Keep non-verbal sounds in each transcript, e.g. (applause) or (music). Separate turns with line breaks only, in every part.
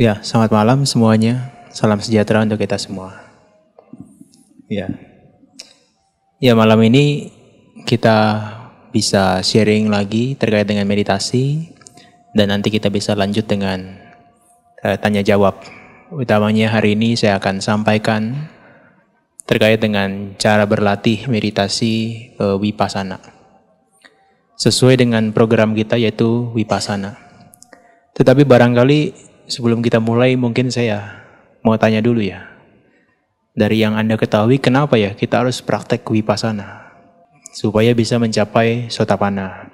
Ya, selamat malam semuanya. Salam sejahtera untuk kita semua. Ya. Ya, malam ini kita bisa sharing lagi terkait dengan meditasi dan nanti kita bisa lanjut dengan uh, tanya jawab. Utamanya hari ini saya akan sampaikan terkait dengan cara berlatih meditasi uh, eh, wipasana. Sesuai dengan program kita yaitu wipasana. Tetapi barangkali sebelum kita mulai mungkin saya mau tanya dulu ya. Dari yang Anda ketahui, kenapa ya kita harus praktek wipasana? Supaya bisa mencapai sotapana.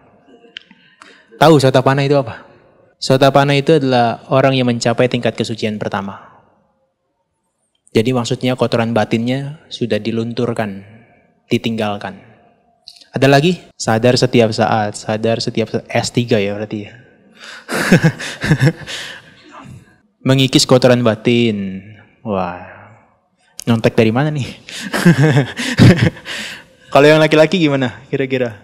Tahu sotapana itu apa? Sotapana itu adalah orang yang mencapai tingkat kesucian pertama. Jadi maksudnya kotoran batinnya sudah dilunturkan, ditinggalkan. Ada lagi? Sadar setiap saat, sadar setiap saat. S3 ya berarti ya. (laughs) Mengikis kotoran batin. Wah, nyontek dari mana nih? (laughs) Kalau yang laki-laki gimana kira-kira?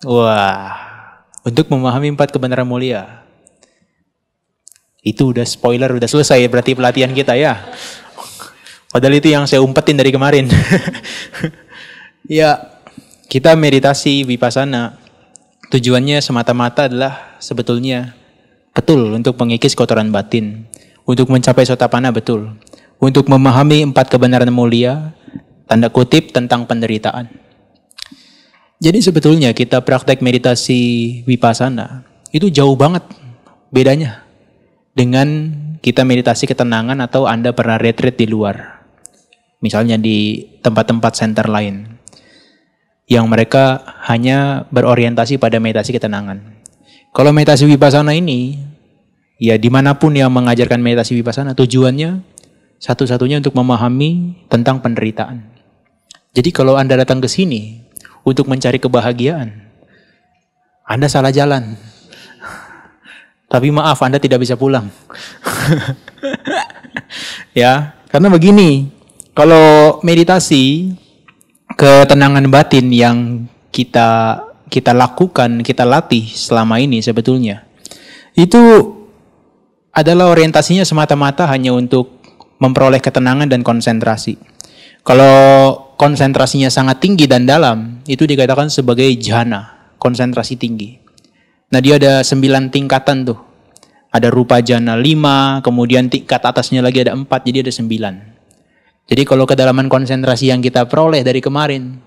Wah, untuk memahami empat kebenaran mulia. Itu udah spoiler, udah selesai ya berarti pelatihan kita ya. Padahal itu yang saya umpetin dari kemarin. (laughs) ya, kita meditasi vipassana tujuannya semata-mata adalah sebetulnya Betul, untuk mengikis kotoran batin. Untuk mencapai sotapana, betul. Untuk memahami empat kebenaran mulia, tanda kutip tentang penderitaan. Jadi sebetulnya kita praktek meditasi wipasana, itu jauh banget bedanya dengan kita meditasi ketenangan atau Anda pernah retreat di luar. Misalnya di tempat-tempat center lain. Yang mereka hanya berorientasi pada meditasi ketenangan. Kalau meditasi vipassana ini, ya dimanapun yang mengajarkan meditasi vipassana, tujuannya satu-satunya untuk memahami tentang penderitaan. Jadi kalau Anda datang ke sini untuk mencari kebahagiaan, Anda salah jalan. Tapi maaf, Anda tidak bisa pulang. (laughs) ya, karena begini, kalau meditasi ketenangan batin yang kita kita lakukan, kita latih selama ini sebetulnya itu adalah orientasinya semata-mata hanya untuk memperoleh ketenangan dan konsentrasi. Kalau konsentrasinya sangat tinggi dan dalam, itu dikatakan sebagai jhana, konsentrasi tinggi. Nah dia ada sembilan tingkatan tuh. Ada rupa jhana lima, kemudian tingkat atasnya lagi ada empat, jadi ada sembilan. Jadi kalau kedalaman konsentrasi yang kita peroleh dari kemarin,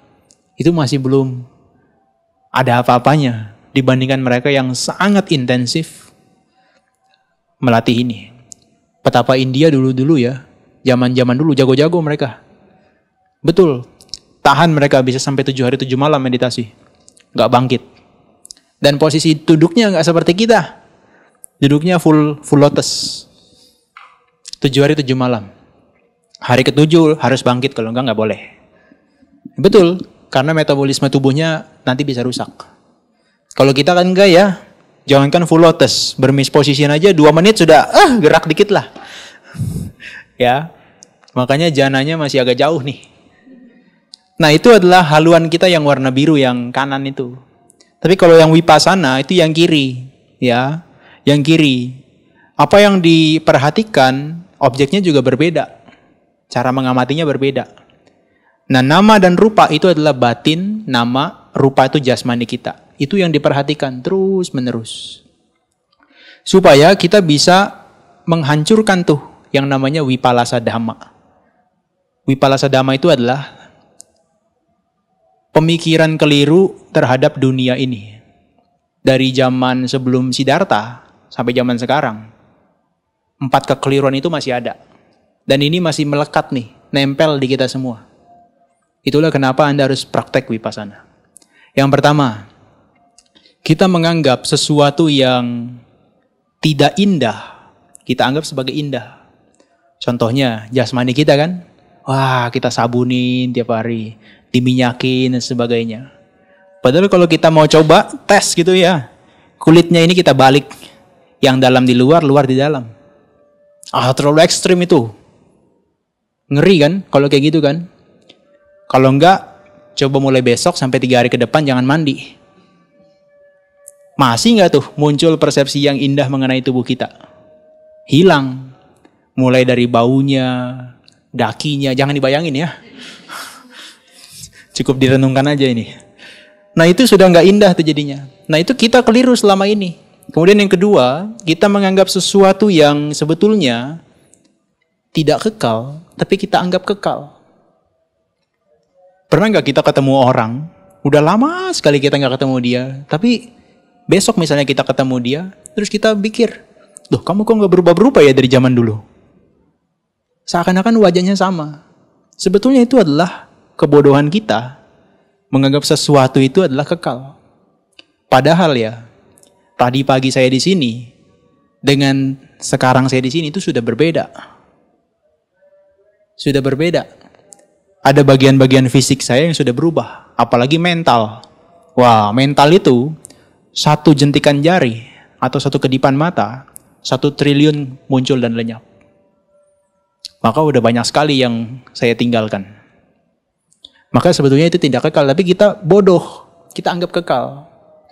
itu masih belum ada apa-apanya dibandingkan mereka yang sangat intensif melatih ini. Petapa India dulu-dulu ya, zaman-zaman dulu jago-jago mereka. Betul, tahan mereka bisa sampai tujuh hari tujuh malam meditasi. Nggak bangkit. Dan posisi duduknya nggak seperti kita. Duduknya full full lotus. Tujuh hari tujuh malam. Hari ketujuh harus bangkit, kalau enggak nggak boleh. Betul, karena metabolisme tubuhnya nanti bisa rusak. Kalau kita kan enggak ya, jangankan full lotus, position aja dua menit sudah ah gerak dikit lah. (laughs) ya. Makanya jananya masih agak jauh nih. Nah, itu adalah haluan kita yang warna biru yang kanan itu. Tapi kalau yang wipasana itu yang kiri, ya. Yang kiri. Apa yang diperhatikan, objeknya juga berbeda. Cara mengamatinya berbeda. Nah, nama dan rupa itu adalah batin, nama, rupa itu jasmani kita. Itu yang diperhatikan terus-menerus. Supaya kita bisa menghancurkan tuh yang namanya wipalasa dhamma. Wipalasa dhamma itu adalah pemikiran keliru terhadap dunia ini. Dari zaman sebelum Siddhartha sampai zaman sekarang, empat kekeliruan itu masih ada. Dan ini masih melekat nih, nempel di kita semua. Itulah kenapa Anda harus praktek wipasana. Yang pertama, kita menganggap sesuatu yang tidak indah, kita anggap sebagai indah. Contohnya jasmani kita kan, wah kita sabunin tiap hari, diminyakin dan sebagainya. Padahal kalau kita mau coba tes gitu ya, kulitnya ini kita balik, yang dalam di luar, luar di dalam. Ah terlalu ekstrim itu, ngeri kan kalau kayak gitu kan. Kalau enggak, coba mulai besok sampai tiga hari ke depan jangan mandi. Masih enggak tuh muncul persepsi yang indah mengenai tubuh kita? Hilang. Mulai dari baunya, dakinya, jangan dibayangin ya. Cukup direnungkan aja ini. Nah itu sudah enggak indah tuh jadinya. Nah itu kita keliru selama ini. Kemudian yang kedua, kita menganggap sesuatu yang sebetulnya tidak kekal, tapi kita anggap kekal pernah nggak kita ketemu orang udah lama sekali kita nggak ketemu dia tapi besok misalnya kita ketemu dia terus kita pikir loh kamu kok nggak berubah-berubah ya dari zaman dulu seakan-akan wajahnya sama sebetulnya itu adalah kebodohan kita menganggap sesuatu itu adalah kekal padahal ya tadi pagi saya di sini dengan sekarang saya di sini itu sudah berbeda sudah berbeda ada bagian-bagian fisik saya yang sudah berubah, apalagi mental. Wah, mental itu satu jentikan jari atau satu kedipan mata, satu triliun muncul dan lenyap. Maka udah banyak sekali yang saya tinggalkan. Maka sebetulnya itu tidak kekal, tapi kita bodoh, kita anggap kekal.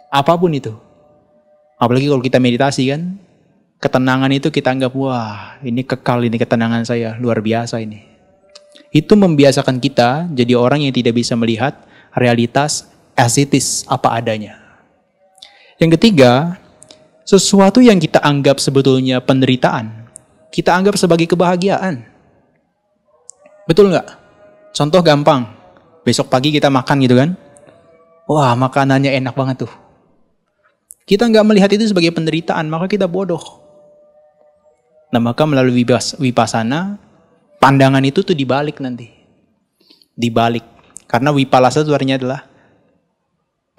Apapun itu. Apalagi kalau kita meditasi kan, ketenangan itu kita anggap, wah ini kekal ini ketenangan saya, luar biasa ini. Itu membiasakan kita jadi orang yang tidak bisa melihat realitas as apa adanya. Yang ketiga, sesuatu yang kita anggap sebetulnya penderitaan, kita anggap sebagai kebahagiaan. Betul nggak? Contoh gampang, besok pagi kita makan gitu kan, wah makanannya enak banget tuh. Kita nggak melihat itu sebagai penderitaan, maka kita bodoh. Nah maka melalui wibasana pandangan itu tuh dibalik nanti. Dibalik. Karena wipalasa itu artinya adalah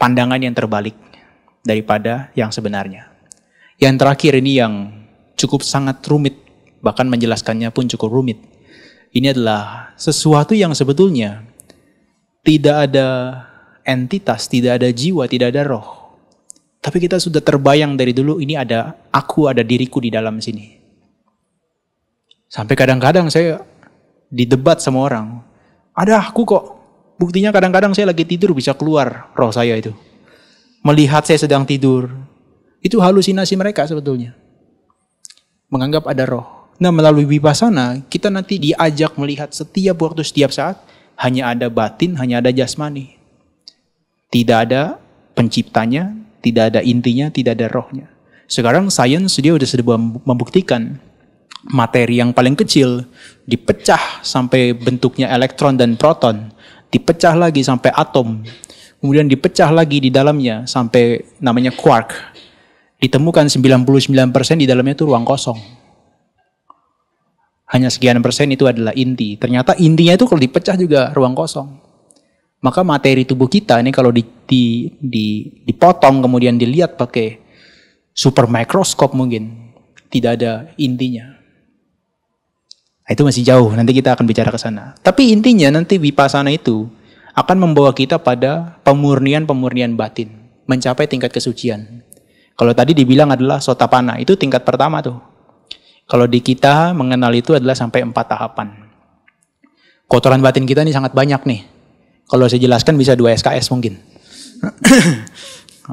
pandangan yang terbalik daripada yang sebenarnya. Yang terakhir ini yang cukup sangat rumit, bahkan menjelaskannya pun cukup rumit. Ini adalah sesuatu yang sebetulnya tidak ada entitas, tidak ada jiwa, tidak ada roh. Tapi kita sudah terbayang dari dulu ini ada aku, ada diriku di dalam sini. Sampai kadang-kadang saya didebat sama orang. Ada aku kok. Buktinya kadang-kadang saya lagi tidur bisa keluar roh saya itu. Melihat saya sedang tidur. Itu halusinasi mereka sebetulnya. Menganggap ada roh. Nah melalui wipasana kita nanti diajak melihat setiap waktu setiap saat hanya ada batin, hanya ada jasmani. Tidak ada penciptanya, tidak ada intinya, tidak ada rohnya. Sekarang sains dia sudah sudah membuktikan materi yang paling kecil dipecah sampai bentuknya elektron dan proton, dipecah lagi sampai atom, kemudian dipecah lagi di dalamnya sampai namanya quark. Ditemukan 99% di dalamnya itu ruang kosong. Hanya sekian persen itu adalah inti. Ternyata intinya itu kalau dipecah juga ruang kosong. Maka materi tubuh kita ini kalau di, di, di, dipotong kemudian dilihat pakai super mikroskop mungkin tidak ada intinya Nah, itu masih jauh, nanti kita akan bicara ke sana. Tapi intinya nanti wipasana itu akan membawa kita pada pemurnian-pemurnian batin, mencapai tingkat kesucian. Kalau tadi dibilang adalah sotapana, itu tingkat pertama tuh. Kalau di kita mengenal itu adalah sampai empat tahapan. Kotoran batin kita ini sangat banyak nih. Kalau saya jelaskan bisa dua SKS mungkin. (coughs)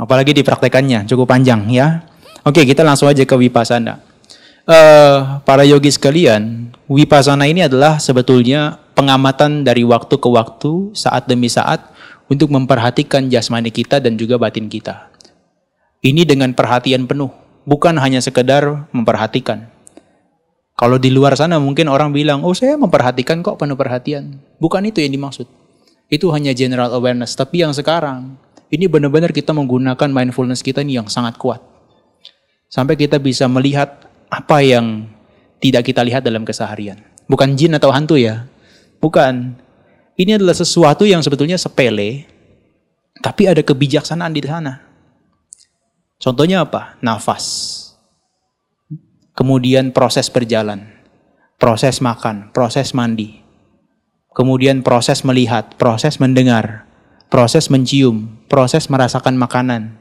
Apalagi di praktekannya cukup panjang ya. Oke, kita langsung aja ke wipasana uh, para yogi sekalian, wipasana ini adalah sebetulnya pengamatan dari waktu ke waktu, saat demi saat untuk memperhatikan jasmani kita dan juga batin kita. Ini dengan perhatian penuh, bukan hanya sekedar memperhatikan. Kalau di luar sana mungkin orang bilang, oh saya memperhatikan kok penuh perhatian. Bukan itu yang dimaksud. Itu hanya general awareness. Tapi yang sekarang, ini benar-benar kita menggunakan mindfulness kita ini yang sangat kuat. Sampai kita bisa melihat apa yang tidak kita lihat dalam keseharian. Bukan jin atau hantu ya. Bukan. Ini adalah sesuatu yang sebetulnya sepele, tapi ada kebijaksanaan di sana. Contohnya apa? Nafas. Kemudian proses berjalan, proses makan, proses mandi. Kemudian proses melihat, proses mendengar, proses mencium, proses merasakan makanan,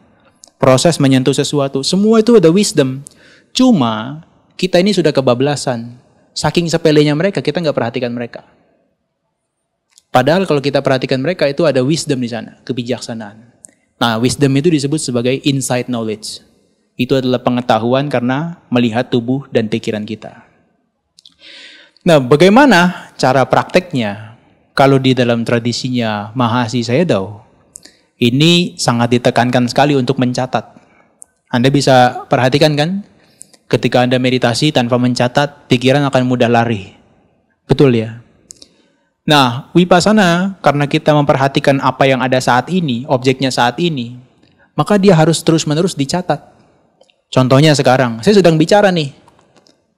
proses menyentuh sesuatu. Semua itu ada wisdom. Cuma kita ini sudah kebablasan. Saking sepelenya mereka, kita nggak perhatikan mereka. Padahal kalau kita perhatikan mereka itu ada wisdom di sana, kebijaksanaan. Nah, wisdom itu disebut sebagai insight knowledge. Itu adalah pengetahuan karena melihat tubuh dan pikiran kita. Nah, bagaimana cara prakteknya? Kalau di dalam tradisinya Mahasi Sayadaw, ini sangat ditekankan sekali untuk mencatat. Anda bisa perhatikan kan, Ketika Anda meditasi tanpa mencatat, pikiran akan mudah lari. Betul ya? Nah, wipasana karena kita memperhatikan apa yang ada saat ini, objeknya saat ini, maka dia harus terus-menerus dicatat. Contohnya sekarang, saya sedang bicara nih.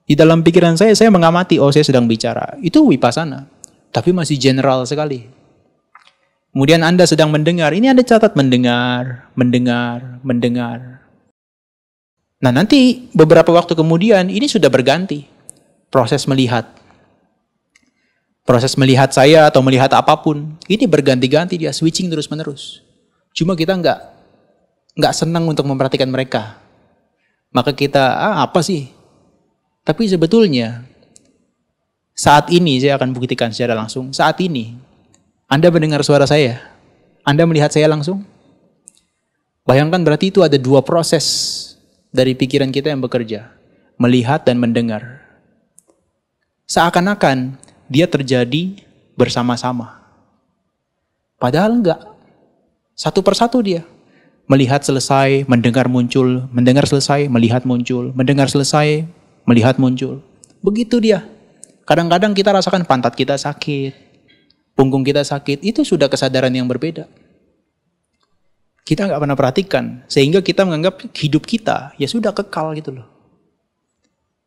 Di dalam pikiran saya, saya mengamati, oh saya sedang bicara. Itu wipasana. Tapi masih general sekali. Kemudian Anda sedang mendengar, ini Anda catat mendengar, mendengar, mendengar. Nah nanti beberapa waktu kemudian ini sudah berganti proses melihat. Proses melihat saya atau melihat apapun ini berganti-ganti dia switching terus-menerus. Cuma kita nggak nggak senang untuk memperhatikan mereka. Maka kita ah, apa sih? Tapi sebetulnya saat ini saya akan buktikan secara langsung. Saat ini Anda mendengar suara saya, Anda melihat saya langsung. Bayangkan berarti itu ada dua proses dari pikiran kita yang bekerja, melihat dan mendengar. Seakan-akan dia terjadi bersama-sama. Padahal enggak. Satu persatu dia. Melihat selesai, mendengar muncul, mendengar selesai, melihat muncul, mendengar selesai, melihat muncul. Begitu dia. Kadang-kadang kita rasakan pantat kita sakit, punggung kita sakit, itu sudah kesadaran yang berbeda. Kita nggak pernah perhatikan. Sehingga kita menganggap hidup kita ya sudah kekal gitu loh.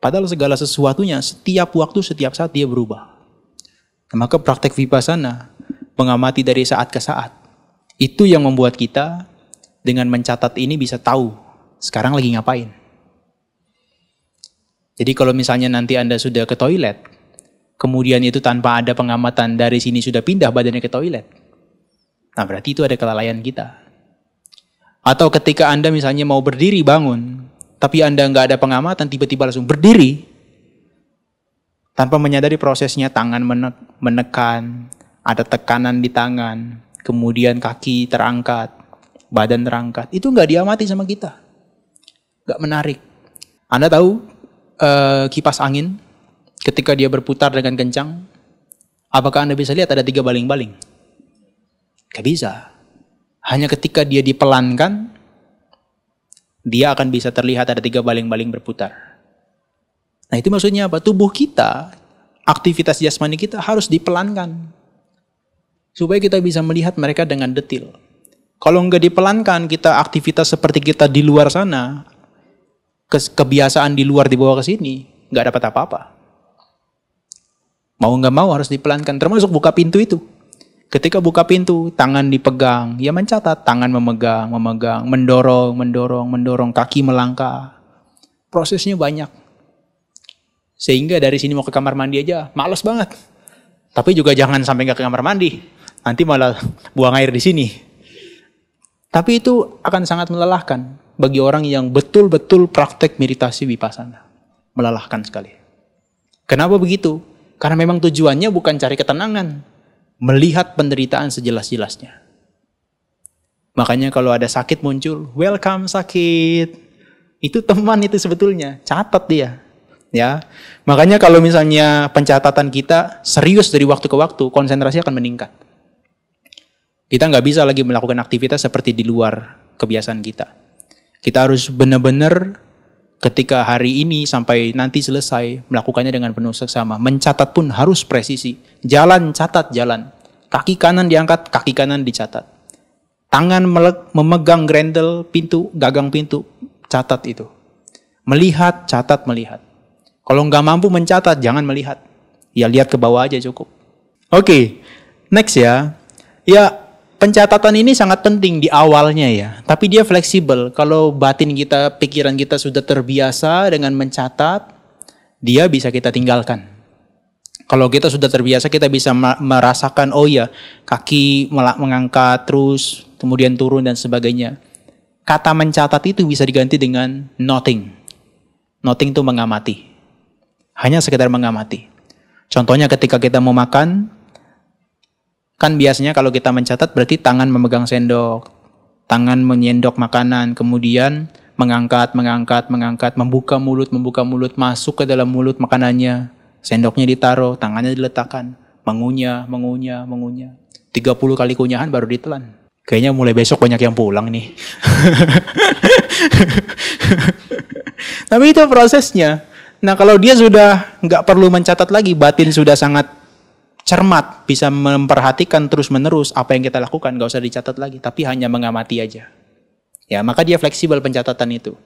Padahal segala sesuatunya setiap waktu, setiap saat dia berubah. Nah, maka praktek vipassana, mengamati dari saat ke saat, itu yang membuat kita dengan mencatat ini bisa tahu sekarang lagi ngapain. Jadi kalau misalnya nanti Anda sudah ke toilet, kemudian itu tanpa ada pengamatan dari sini sudah pindah badannya ke toilet. Nah berarti itu ada kelalaian kita. Atau ketika Anda misalnya mau berdiri bangun, tapi Anda nggak ada pengamatan, tiba-tiba langsung berdiri, tanpa menyadari prosesnya tangan menekan, ada tekanan di tangan, kemudian kaki terangkat, badan terangkat, itu nggak diamati sama kita. Nggak menarik. Anda tahu uh, kipas angin ketika dia berputar dengan kencang, apakah Anda bisa lihat ada tiga baling-baling? Gak bisa. Hanya ketika dia dipelankan, dia akan bisa terlihat ada tiga baling-baling berputar. Nah itu maksudnya apa? Tubuh kita, aktivitas jasmani kita harus dipelankan. Supaya kita bisa melihat mereka dengan detil. Kalau nggak dipelankan, kita aktivitas seperti kita di luar sana, kebiasaan di luar dibawa ke sini, nggak dapat apa-apa. Mau nggak mau harus dipelankan, termasuk buka pintu itu. Ketika buka pintu, tangan dipegang, ia mencatat tangan memegang, memegang, mendorong, mendorong, mendorong, kaki melangkah. Prosesnya banyak. Sehingga dari sini mau ke kamar mandi aja, males banget. Tapi juga jangan sampai nggak ke kamar mandi. Nanti malah buang air di sini. Tapi itu akan sangat melelahkan bagi orang yang betul-betul praktek meditasi vipassana. Melelahkan sekali. Kenapa begitu? Karena memang tujuannya bukan cari ketenangan, melihat penderitaan sejelas-jelasnya. Makanya kalau ada sakit muncul, welcome sakit. Itu teman itu sebetulnya, catat dia. Ya. Makanya kalau misalnya pencatatan kita serius dari waktu ke waktu, konsentrasi akan meningkat. Kita nggak bisa lagi melakukan aktivitas seperti di luar kebiasaan kita. Kita harus benar-benar ketika hari ini sampai nanti selesai melakukannya dengan penuh seksama. Mencatat pun harus presisi. Jalan catat jalan. Kaki kanan diangkat, kaki kanan dicatat. Tangan melek, memegang grendel pintu, gagang pintu, catat itu. Melihat, catat melihat. Kalau nggak mampu mencatat, jangan melihat. Ya lihat ke bawah aja cukup. Oke, okay, next ya. Ya pencatatan ini sangat penting di awalnya ya, tapi dia fleksibel. Kalau batin kita, pikiran kita sudah terbiasa dengan mencatat, dia bisa kita tinggalkan. Kalau kita sudah terbiasa, kita bisa merasakan, oh ya, kaki mengangkat terus, kemudian turun dan sebagainya. Kata mencatat itu bisa diganti dengan noting. Noting itu mengamati. Hanya sekedar mengamati. Contohnya ketika kita mau makan, Kan biasanya kalau kita mencatat berarti tangan memegang sendok, tangan menyendok makanan, kemudian mengangkat, mengangkat, mengangkat, membuka mulut, membuka mulut, masuk ke dalam mulut makanannya, sendoknya ditaruh, tangannya diletakkan, mengunyah, mengunyah, mengunyah. 30 kali kunyahan baru ditelan kayaknya mulai besok banyak yang pulang nih. (laughs) Tapi itu prosesnya. Nah kalau dia sudah nggak perlu mencatat lagi, batin sudah sangat cermat, bisa memperhatikan terus-menerus apa yang kita lakukan, gak usah dicatat lagi, tapi hanya mengamati aja. Ya, maka dia fleksibel pencatatan itu.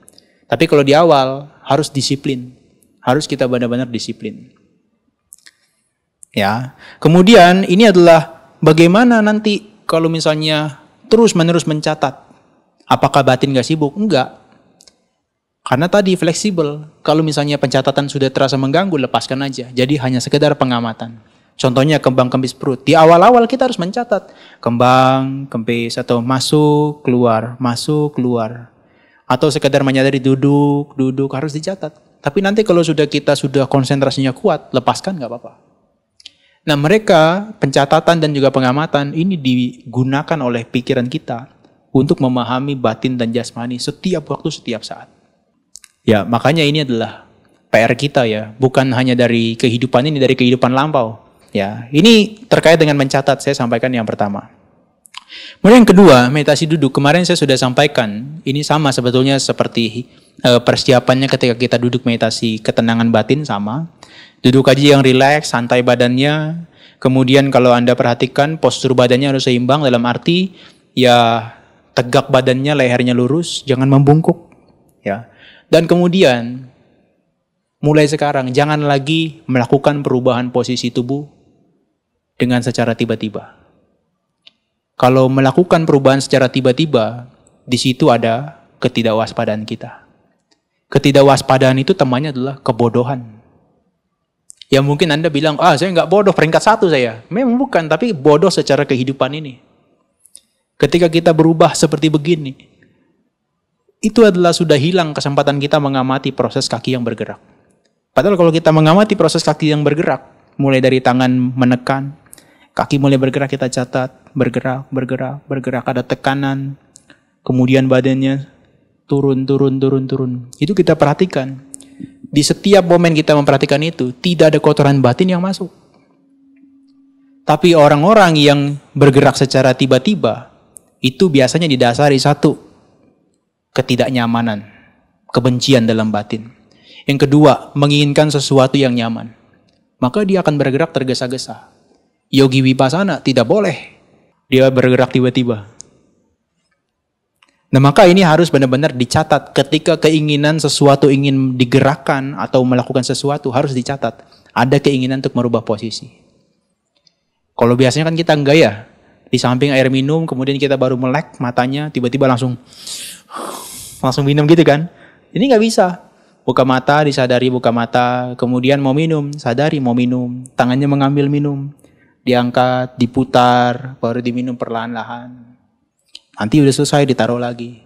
Tapi kalau di awal harus disiplin, harus kita benar-benar disiplin. Ya, kemudian ini adalah bagaimana nanti kalau misalnya terus-menerus mencatat, apakah batin gak sibuk? Enggak. Karena tadi fleksibel, kalau misalnya pencatatan sudah terasa mengganggu, lepaskan aja. Jadi hanya sekedar pengamatan. Contohnya kembang kempis perut. Di awal-awal kita harus mencatat kembang, kempis atau masuk, keluar, masuk, keluar. Atau sekedar menyadari duduk, duduk harus dicatat. Tapi nanti kalau sudah kita sudah konsentrasinya kuat, lepaskan nggak apa-apa. Nah mereka pencatatan dan juga pengamatan ini digunakan oleh pikiran kita untuk memahami batin dan jasmani setiap waktu, setiap saat. Ya makanya ini adalah PR kita ya, bukan hanya dari kehidupan ini, dari kehidupan lampau Ya, ini terkait dengan mencatat saya sampaikan yang pertama. Kemudian yang kedua, meditasi duduk. Kemarin saya sudah sampaikan, ini sama sebetulnya seperti eh, persiapannya ketika kita duduk meditasi ketenangan batin sama. Duduk aja yang rileks, santai badannya. Kemudian kalau Anda perhatikan postur badannya harus seimbang dalam arti ya tegak badannya, lehernya lurus, jangan membungkuk, ya. Dan kemudian mulai sekarang jangan lagi melakukan perubahan posisi tubuh dengan secara tiba-tiba. Kalau melakukan perubahan secara tiba-tiba, di situ ada ketidakwaspadaan kita. Ketidakwaspadaan itu temannya adalah kebodohan. Ya mungkin Anda bilang, ah saya nggak bodoh, peringkat satu saya. Memang bukan, tapi bodoh secara kehidupan ini. Ketika kita berubah seperti begini, itu adalah sudah hilang kesempatan kita mengamati proses kaki yang bergerak. Padahal kalau kita mengamati proses kaki yang bergerak, mulai dari tangan menekan, Kaki mulai bergerak kita catat, bergerak, bergerak, bergerak ada tekanan. Kemudian badannya turun, turun, turun, turun. Itu kita perhatikan. Di setiap momen kita memperhatikan itu, tidak ada kotoran batin yang masuk. Tapi orang-orang yang bergerak secara tiba-tiba, itu biasanya didasari satu, ketidaknyamanan, kebencian dalam batin. Yang kedua, menginginkan sesuatu yang nyaman. Maka dia akan bergerak tergesa-gesa yogi Wipasana tidak boleh dia bergerak tiba-tiba. Nah maka ini harus benar-benar dicatat ketika keinginan sesuatu ingin digerakkan atau melakukan sesuatu harus dicatat. Ada keinginan untuk merubah posisi. Kalau biasanya kan kita enggak ya, di samping air minum kemudian kita baru melek matanya tiba-tiba langsung langsung minum gitu kan. Ini nggak bisa. Buka mata disadari buka mata, kemudian mau minum, sadari mau minum, tangannya mengambil minum, diangkat, diputar, baru diminum perlahan-lahan. Nanti udah selesai ditaruh lagi.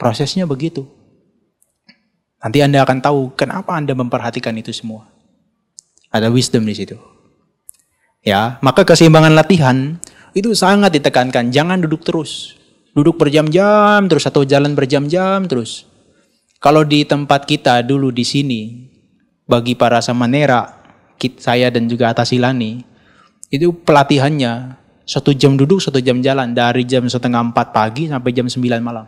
Prosesnya begitu. Nanti Anda akan tahu kenapa Anda memperhatikan itu semua. Ada wisdom di situ. Ya, maka keseimbangan latihan itu sangat ditekankan. Jangan duduk terus. Duduk berjam-jam terus atau jalan berjam-jam terus. Kalau di tempat kita dulu di sini, bagi para samanera, saya dan juga Atasilani, itu pelatihannya satu jam duduk satu jam jalan dari jam setengah empat pagi sampai jam sembilan malam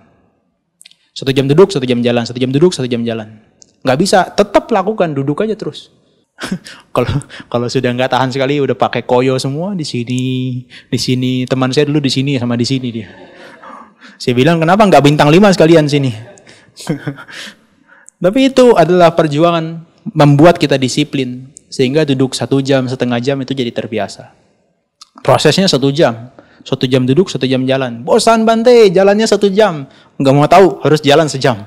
satu jam duduk satu jam jalan satu jam duduk satu jam jalan nggak bisa tetap lakukan duduk aja terus (laughs) kalau kalau sudah nggak tahan sekali udah pakai koyo semua di sini di sini teman saya dulu di sini sama di sini dia saya bilang kenapa nggak bintang lima sekalian sini (laughs) tapi itu adalah perjuangan membuat kita disiplin sehingga duduk satu jam setengah jam itu jadi terbiasa prosesnya satu jam satu jam duduk satu jam jalan bosan bante jalannya satu jam nggak mau tahu harus jalan sejam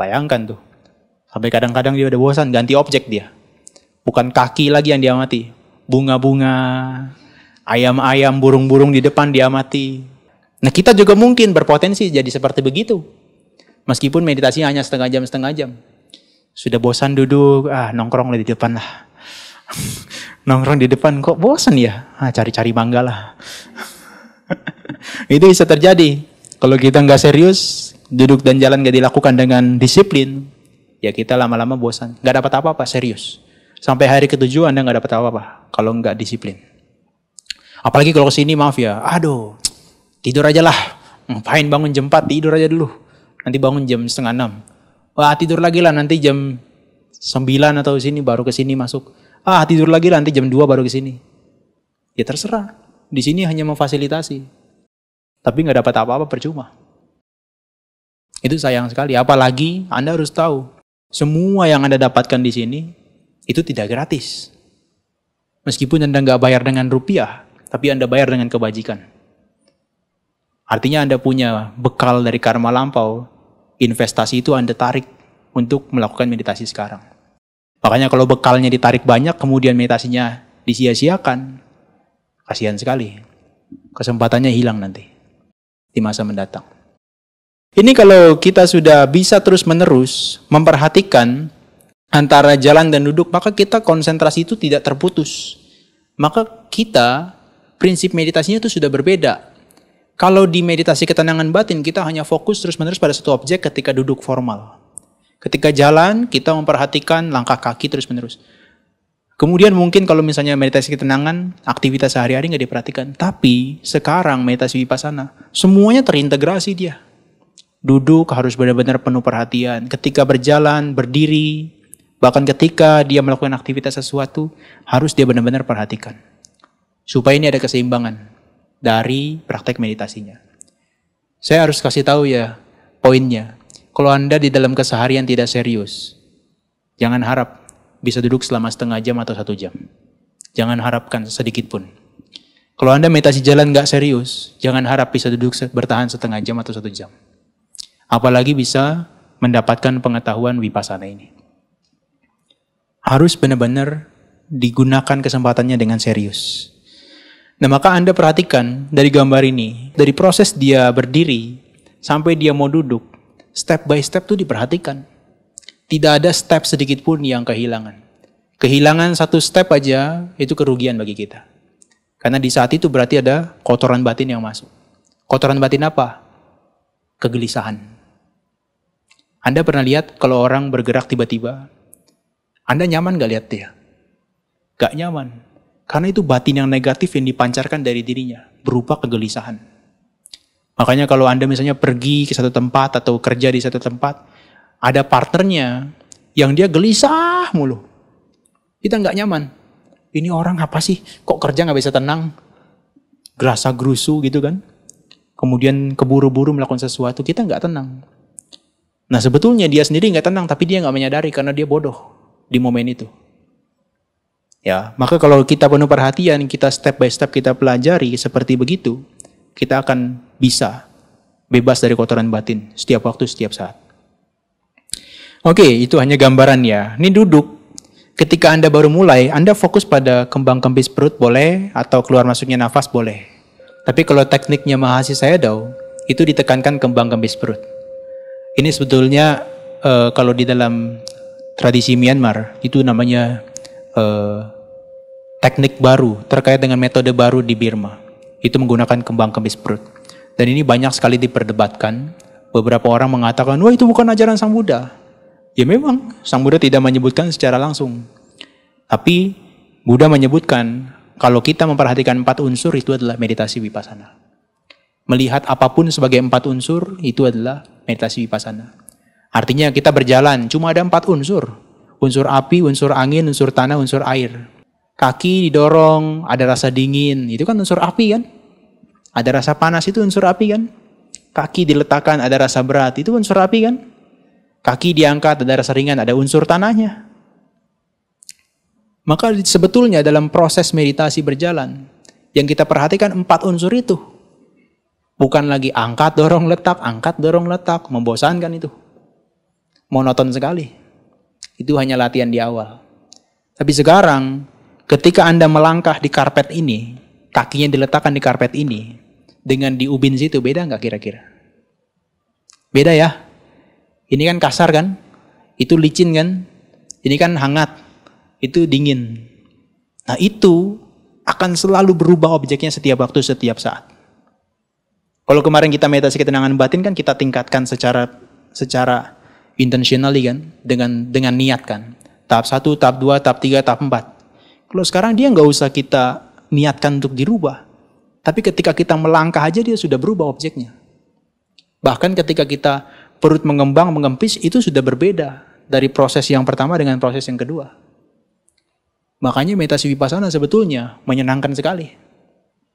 bayangkan tuh sampai kadang-kadang dia udah bosan ganti objek dia bukan kaki lagi yang diamati bunga-bunga ayam-ayam burung-burung di depan diamati nah kita juga mungkin berpotensi jadi seperti begitu meskipun meditasi hanya setengah jam setengah jam sudah bosan duduk, ah nongkrong di depan lah. (laughs) nongkrong di depan kok bosan ya? Ah cari-cari mangga lah. (laughs) itu bisa terjadi. Kalau kita nggak serius, duduk dan jalan nggak dilakukan dengan disiplin, ya kita lama-lama bosan. Nggak dapat apa-apa, serius. Sampai hari ketujuh Anda nggak dapat apa-apa kalau nggak disiplin. Apalagi kalau kesini maaf ya, aduh tidur aja lah. Ngapain bangun jam 4, tidur aja dulu. Nanti bangun jam setengah enam Wah tidur lagi lah nanti jam 9 atau sini baru ke sini masuk. Ah tidur lagi lah nanti jam 2 baru ke sini. Ya terserah. Di sini hanya memfasilitasi. Tapi nggak dapat apa-apa percuma. Itu sayang sekali. Apalagi Anda harus tahu, semua yang Anda dapatkan di sini itu tidak gratis. Meskipun Anda nggak bayar dengan rupiah, tapi Anda bayar dengan kebajikan. Artinya Anda punya bekal dari karma lampau, investasi itu Anda tarik untuk melakukan meditasi sekarang. Makanya kalau bekalnya ditarik banyak, kemudian meditasinya disia-siakan, kasihan sekali. Kesempatannya hilang nanti di masa mendatang. Ini kalau kita sudah bisa terus-menerus memperhatikan antara jalan dan duduk, maka kita konsentrasi itu tidak terputus. Maka kita prinsip meditasinya itu sudah berbeda kalau di meditasi ketenangan batin, kita hanya fokus terus-menerus pada satu objek ketika duduk formal. Ketika jalan, kita memperhatikan langkah kaki terus-menerus. Kemudian mungkin kalau misalnya meditasi ketenangan, aktivitas sehari-hari nggak diperhatikan. Tapi sekarang meditasi vipassana, semuanya terintegrasi dia. Duduk harus benar-benar penuh perhatian. Ketika berjalan, berdiri, bahkan ketika dia melakukan aktivitas sesuatu, harus dia benar-benar perhatikan. Supaya ini ada keseimbangan dari praktek meditasinya. Saya harus kasih tahu ya poinnya. Kalau Anda di dalam keseharian tidak serius, jangan harap bisa duduk selama setengah jam atau satu jam. Jangan harapkan sedikit pun. Kalau Anda meditasi jalan nggak serius, jangan harap bisa duduk bertahan setengah jam atau satu jam. Apalagi bisa mendapatkan pengetahuan wipasana ini. Harus benar-benar digunakan kesempatannya dengan serius. Nah, maka Anda perhatikan dari gambar ini, dari proses dia berdiri sampai dia mau duduk, step by step itu diperhatikan. Tidak ada step sedikit pun yang kehilangan. Kehilangan satu step aja itu kerugian bagi kita. Karena di saat itu berarti ada kotoran batin yang masuk. Kotoran batin apa? Kegelisahan. Anda pernah lihat kalau orang bergerak tiba-tiba? Anda nyaman gak lihat dia? Gak nyaman. Karena itu batin yang negatif yang dipancarkan dari dirinya berupa kegelisahan. Makanya kalau Anda misalnya pergi ke satu tempat atau kerja di satu tempat, ada partnernya yang dia gelisah mulu. Kita nggak nyaman. Ini orang apa sih? Kok kerja nggak bisa tenang? Gerasa gerusu gitu kan? Kemudian keburu-buru melakukan sesuatu, kita nggak tenang. Nah sebetulnya dia sendiri nggak tenang, tapi dia nggak menyadari karena dia bodoh di momen itu. Ya, maka kalau kita penuh perhatian, kita step by step kita pelajari seperti begitu, kita akan bisa bebas dari kotoran batin setiap waktu, setiap saat. Oke, itu hanya gambaran ya. Ini duduk. Ketika Anda baru mulai, Anda fokus pada kembang kempis perut boleh atau keluar masuknya nafas boleh. Tapi kalau tekniknya mahasiswa saya dau, itu ditekankan kembang kempis perut. Ini sebetulnya uh, kalau di dalam tradisi Myanmar itu namanya uh, teknik baru terkait dengan metode baru di Birma. Itu menggunakan kembang kemis perut. Dan ini banyak sekali diperdebatkan. Beberapa orang mengatakan, wah itu bukan ajaran Sang Buddha. Ya memang, Sang Buddha tidak menyebutkan secara langsung. Tapi Buddha menyebutkan, kalau kita memperhatikan empat unsur itu adalah meditasi vipassana. Melihat apapun sebagai empat unsur itu adalah meditasi vipassana. Artinya kita berjalan, cuma ada empat unsur. Unsur api, unsur angin, unsur tanah, unsur air kaki didorong, ada rasa dingin, itu kan unsur api kan? Ada rasa panas itu unsur api kan? Kaki diletakkan ada rasa berat, itu unsur api kan? Kaki diangkat ada rasa ringan, ada unsur tanahnya. Maka sebetulnya dalam proses meditasi berjalan, yang kita perhatikan empat unsur itu. Bukan lagi angkat, dorong, letak, angkat, dorong, letak. Membosankan itu. Monoton sekali. Itu hanya latihan di awal. Tapi sekarang Ketika Anda melangkah di karpet ini, kakinya diletakkan di karpet ini, dengan di ubin situ beda nggak kira-kira? Beda ya? Ini kan kasar kan? Itu licin kan? Ini kan hangat, itu dingin. Nah itu akan selalu berubah objeknya setiap waktu, setiap saat. Kalau kemarin kita meditasi ketenangan batin kan kita tingkatkan secara secara intentionally kan dengan dengan niat kan. Tahap satu, tahap dua, tahap tiga, tahap empat. Kalau sekarang dia nggak usah kita niatkan untuk dirubah. Tapi ketika kita melangkah aja dia sudah berubah objeknya. Bahkan ketika kita perut mengembang, mengempis itu sudah berbeda dari proses yang pertama dengan proses yang kedua. Makanya meditasi vipassana sebetulnya menyenangkan sekali.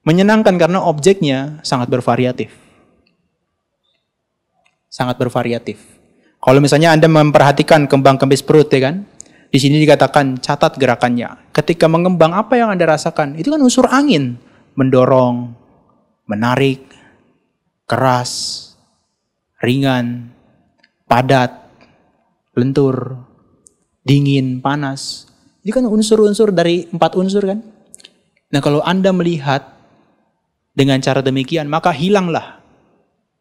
Menyenangkan karena objeknya sangat bervariatif. Sangat bervariatif. Kalau misalnya Anda memperhatikan kembang kempis perut ya kan, di sini dikatakan catat gerakannya. Ketika mengembang apa yang Anda rasakan? Itu kan unsur angin. Mendorong, menarik, keras, ringan, padat, lentur, dingin, panas. Itu kan unsur-unsur dari empat unsur kan? Nah kalau Anda melihat dengan cara demikian, maka hilanglah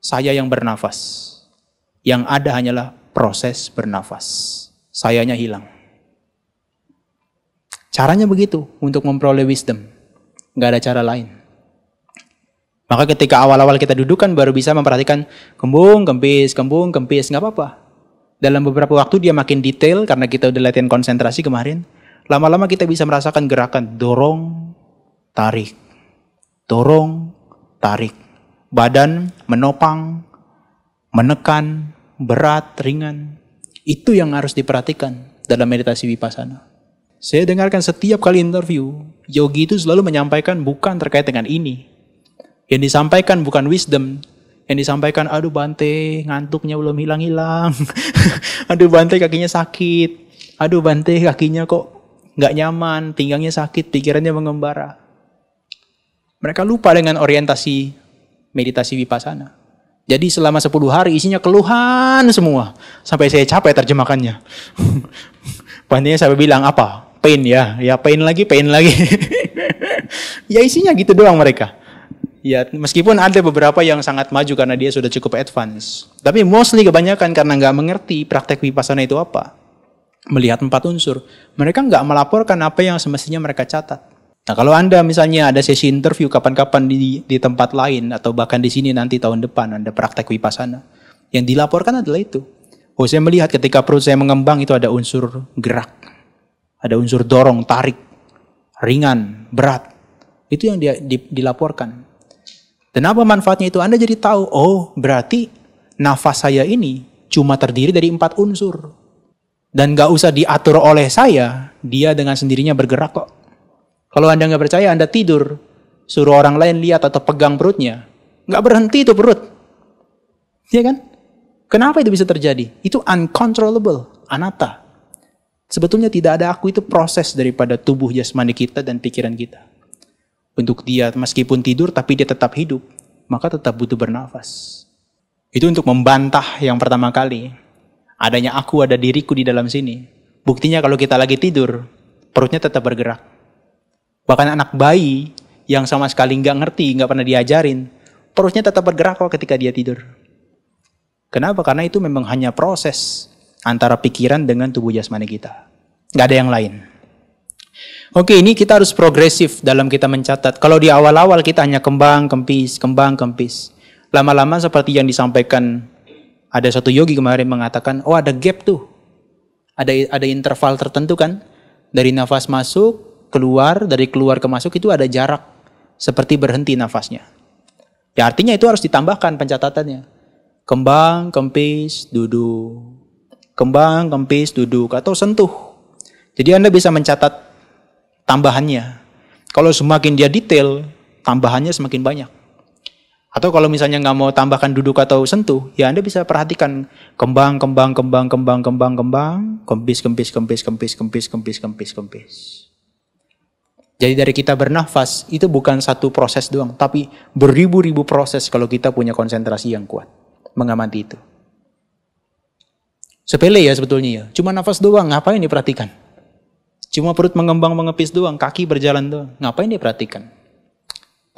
saya yang bernafas. Yang ada hanyalah proses bernafas. Sayanya hilang. Caranya begitu untuk memperoleh wisdom. Gak ada cara lain. Maka ketika awal-awal kita dudukan baru bisa memperhatikan kembung, kempis, kembung, kempis, nggak apa-apa. Dalam beberapa waktu dia makin detail karena kita udah latihan konsentrasi kemarin. Lama-lama kita bisa merasakan gerakan dorong, tarik, dorong, tarik. Badan menopang, menekan, berat, ringan. Itu yang harus diperhatikan dalam meditasi vipassana. Saya dengarkan setiap kali interview, yogi itu selalu menyampaikan bukan terkait dengan ini. Yang disampaikan bukan wisdom, yang disampaikan aduh Bante ngantuknya belum hilang-hilang, (laughs) aduh Bante kakinya sakit, aduh Bante kakinya kok nggak nyaman, pinggangnya sakit, pikirannya mengembara. Mereka lupa dengan orientasi meditasi vipassana. Jadi selama 10 hari isinya keluhan semua. Sampai saya capek terjemahkannya. Pantinya (laughs) saya bilang apa? pain ya, ya pain lagi, pain lagi. (laughs) ya isinya gitu doang mereka. Ya, meskipun ada beberapa yang sangat maju karena dia sudah cukup advance. Tapi mostly kebanyakan karena nggak mengerti praktek wipasana itu apa. Melihat empat unsur, mereka nggak melaporkan apa yang semestinya mereka catat. Nah, kalau Anda misalnya ada sesi interview kapan-kapan di, di tempat lain atau bahkan di sini nanti tahun depan Anda praktek wipasana, yang dilaporkan adalah itu. Oh, saya melihat ketika perut saya mengembang itu ada unsur gerak. Ada unsur dorong, tarik, ringan, berat. Itu yang dia dilaporkan. Dan apa manfaatnya itu? Anda jadi tahu, oh berarti nafas saya ini cuma terdiri dari empat unsur. Dan gak usah diatur oleh saya, dia dengan sendirinya bergerak kok. Kalau Anda nggak percaya, Anda tidur, suruh orang lain lihat atau pegang perutnya. Nggak berhenti itu perut. Iya kan? Kenapa itu bisa terjadi? Itu uncontrollable, anata Sebetulnya tidak ada aku itu proses daripada tubuh jasmani kita dan pikiran kita. Untuk dia meskipun tidur tapi dia tetap hidup, maka tetap butuh bernafas. Itu untuk membantah yang pertama kali. Adanya aku, ada diriku di dalam sini. Buktinya kalau kita lagi tidur, perutnya tetap bergerak. Bahkan anak bayi yang sama sekali nggak ngerti, nggak pernah diajarin, perutnya tetap bergerak kok ketika dia tidur. Kenapa? Karena itu memang hanya proses antara pikiran dengan tubuh jasmani kita. Gak ada yang lain. Oke, ini kita harus progresif dalam kita mencatat. Kalau di awal-awal kita hanya kembang, kempis, kembang, kempis. Lama-lama seperti yang disampaikan ada satu yogi kemarin mengatakan, oh ada gap tuh. Ada ada interval tertentu kan? Dari nafas masuk, keluar, dari keluar ke masuk itu ada jarak. Seperti berhenti nafasnya. Ya artinya itu harus ditambahkan pencatatannya. Kembang, kempis, duduk, kembang, kempis, duduk, atau sentuh. Jadi Anda bisa mencatat tambahannya. Kalau semakin dia detail, tambahannya semakin banyak. Atau kalau misalnya nggak mau tambahkan duduk atau sentuh, ya Anda bisa perhatikan kembang, kembang, kembang, kembang, kembang, kembang, kempis, kempis, kempis, kempis, kempis, kempis, kempis, kempis. Jadi dari kita bernafas itu bukan satu proses doang, tapi beribu-ribu proses kalau kita punya konsentrasi yang kuat. Mengamati itu. Sepele ya sebetulnya ya. Cuma nafas doang, ngapain diperhatikan? Cuma perut mengembang mengepis doang, kaki berjalan doang, ngapain diperhatikan?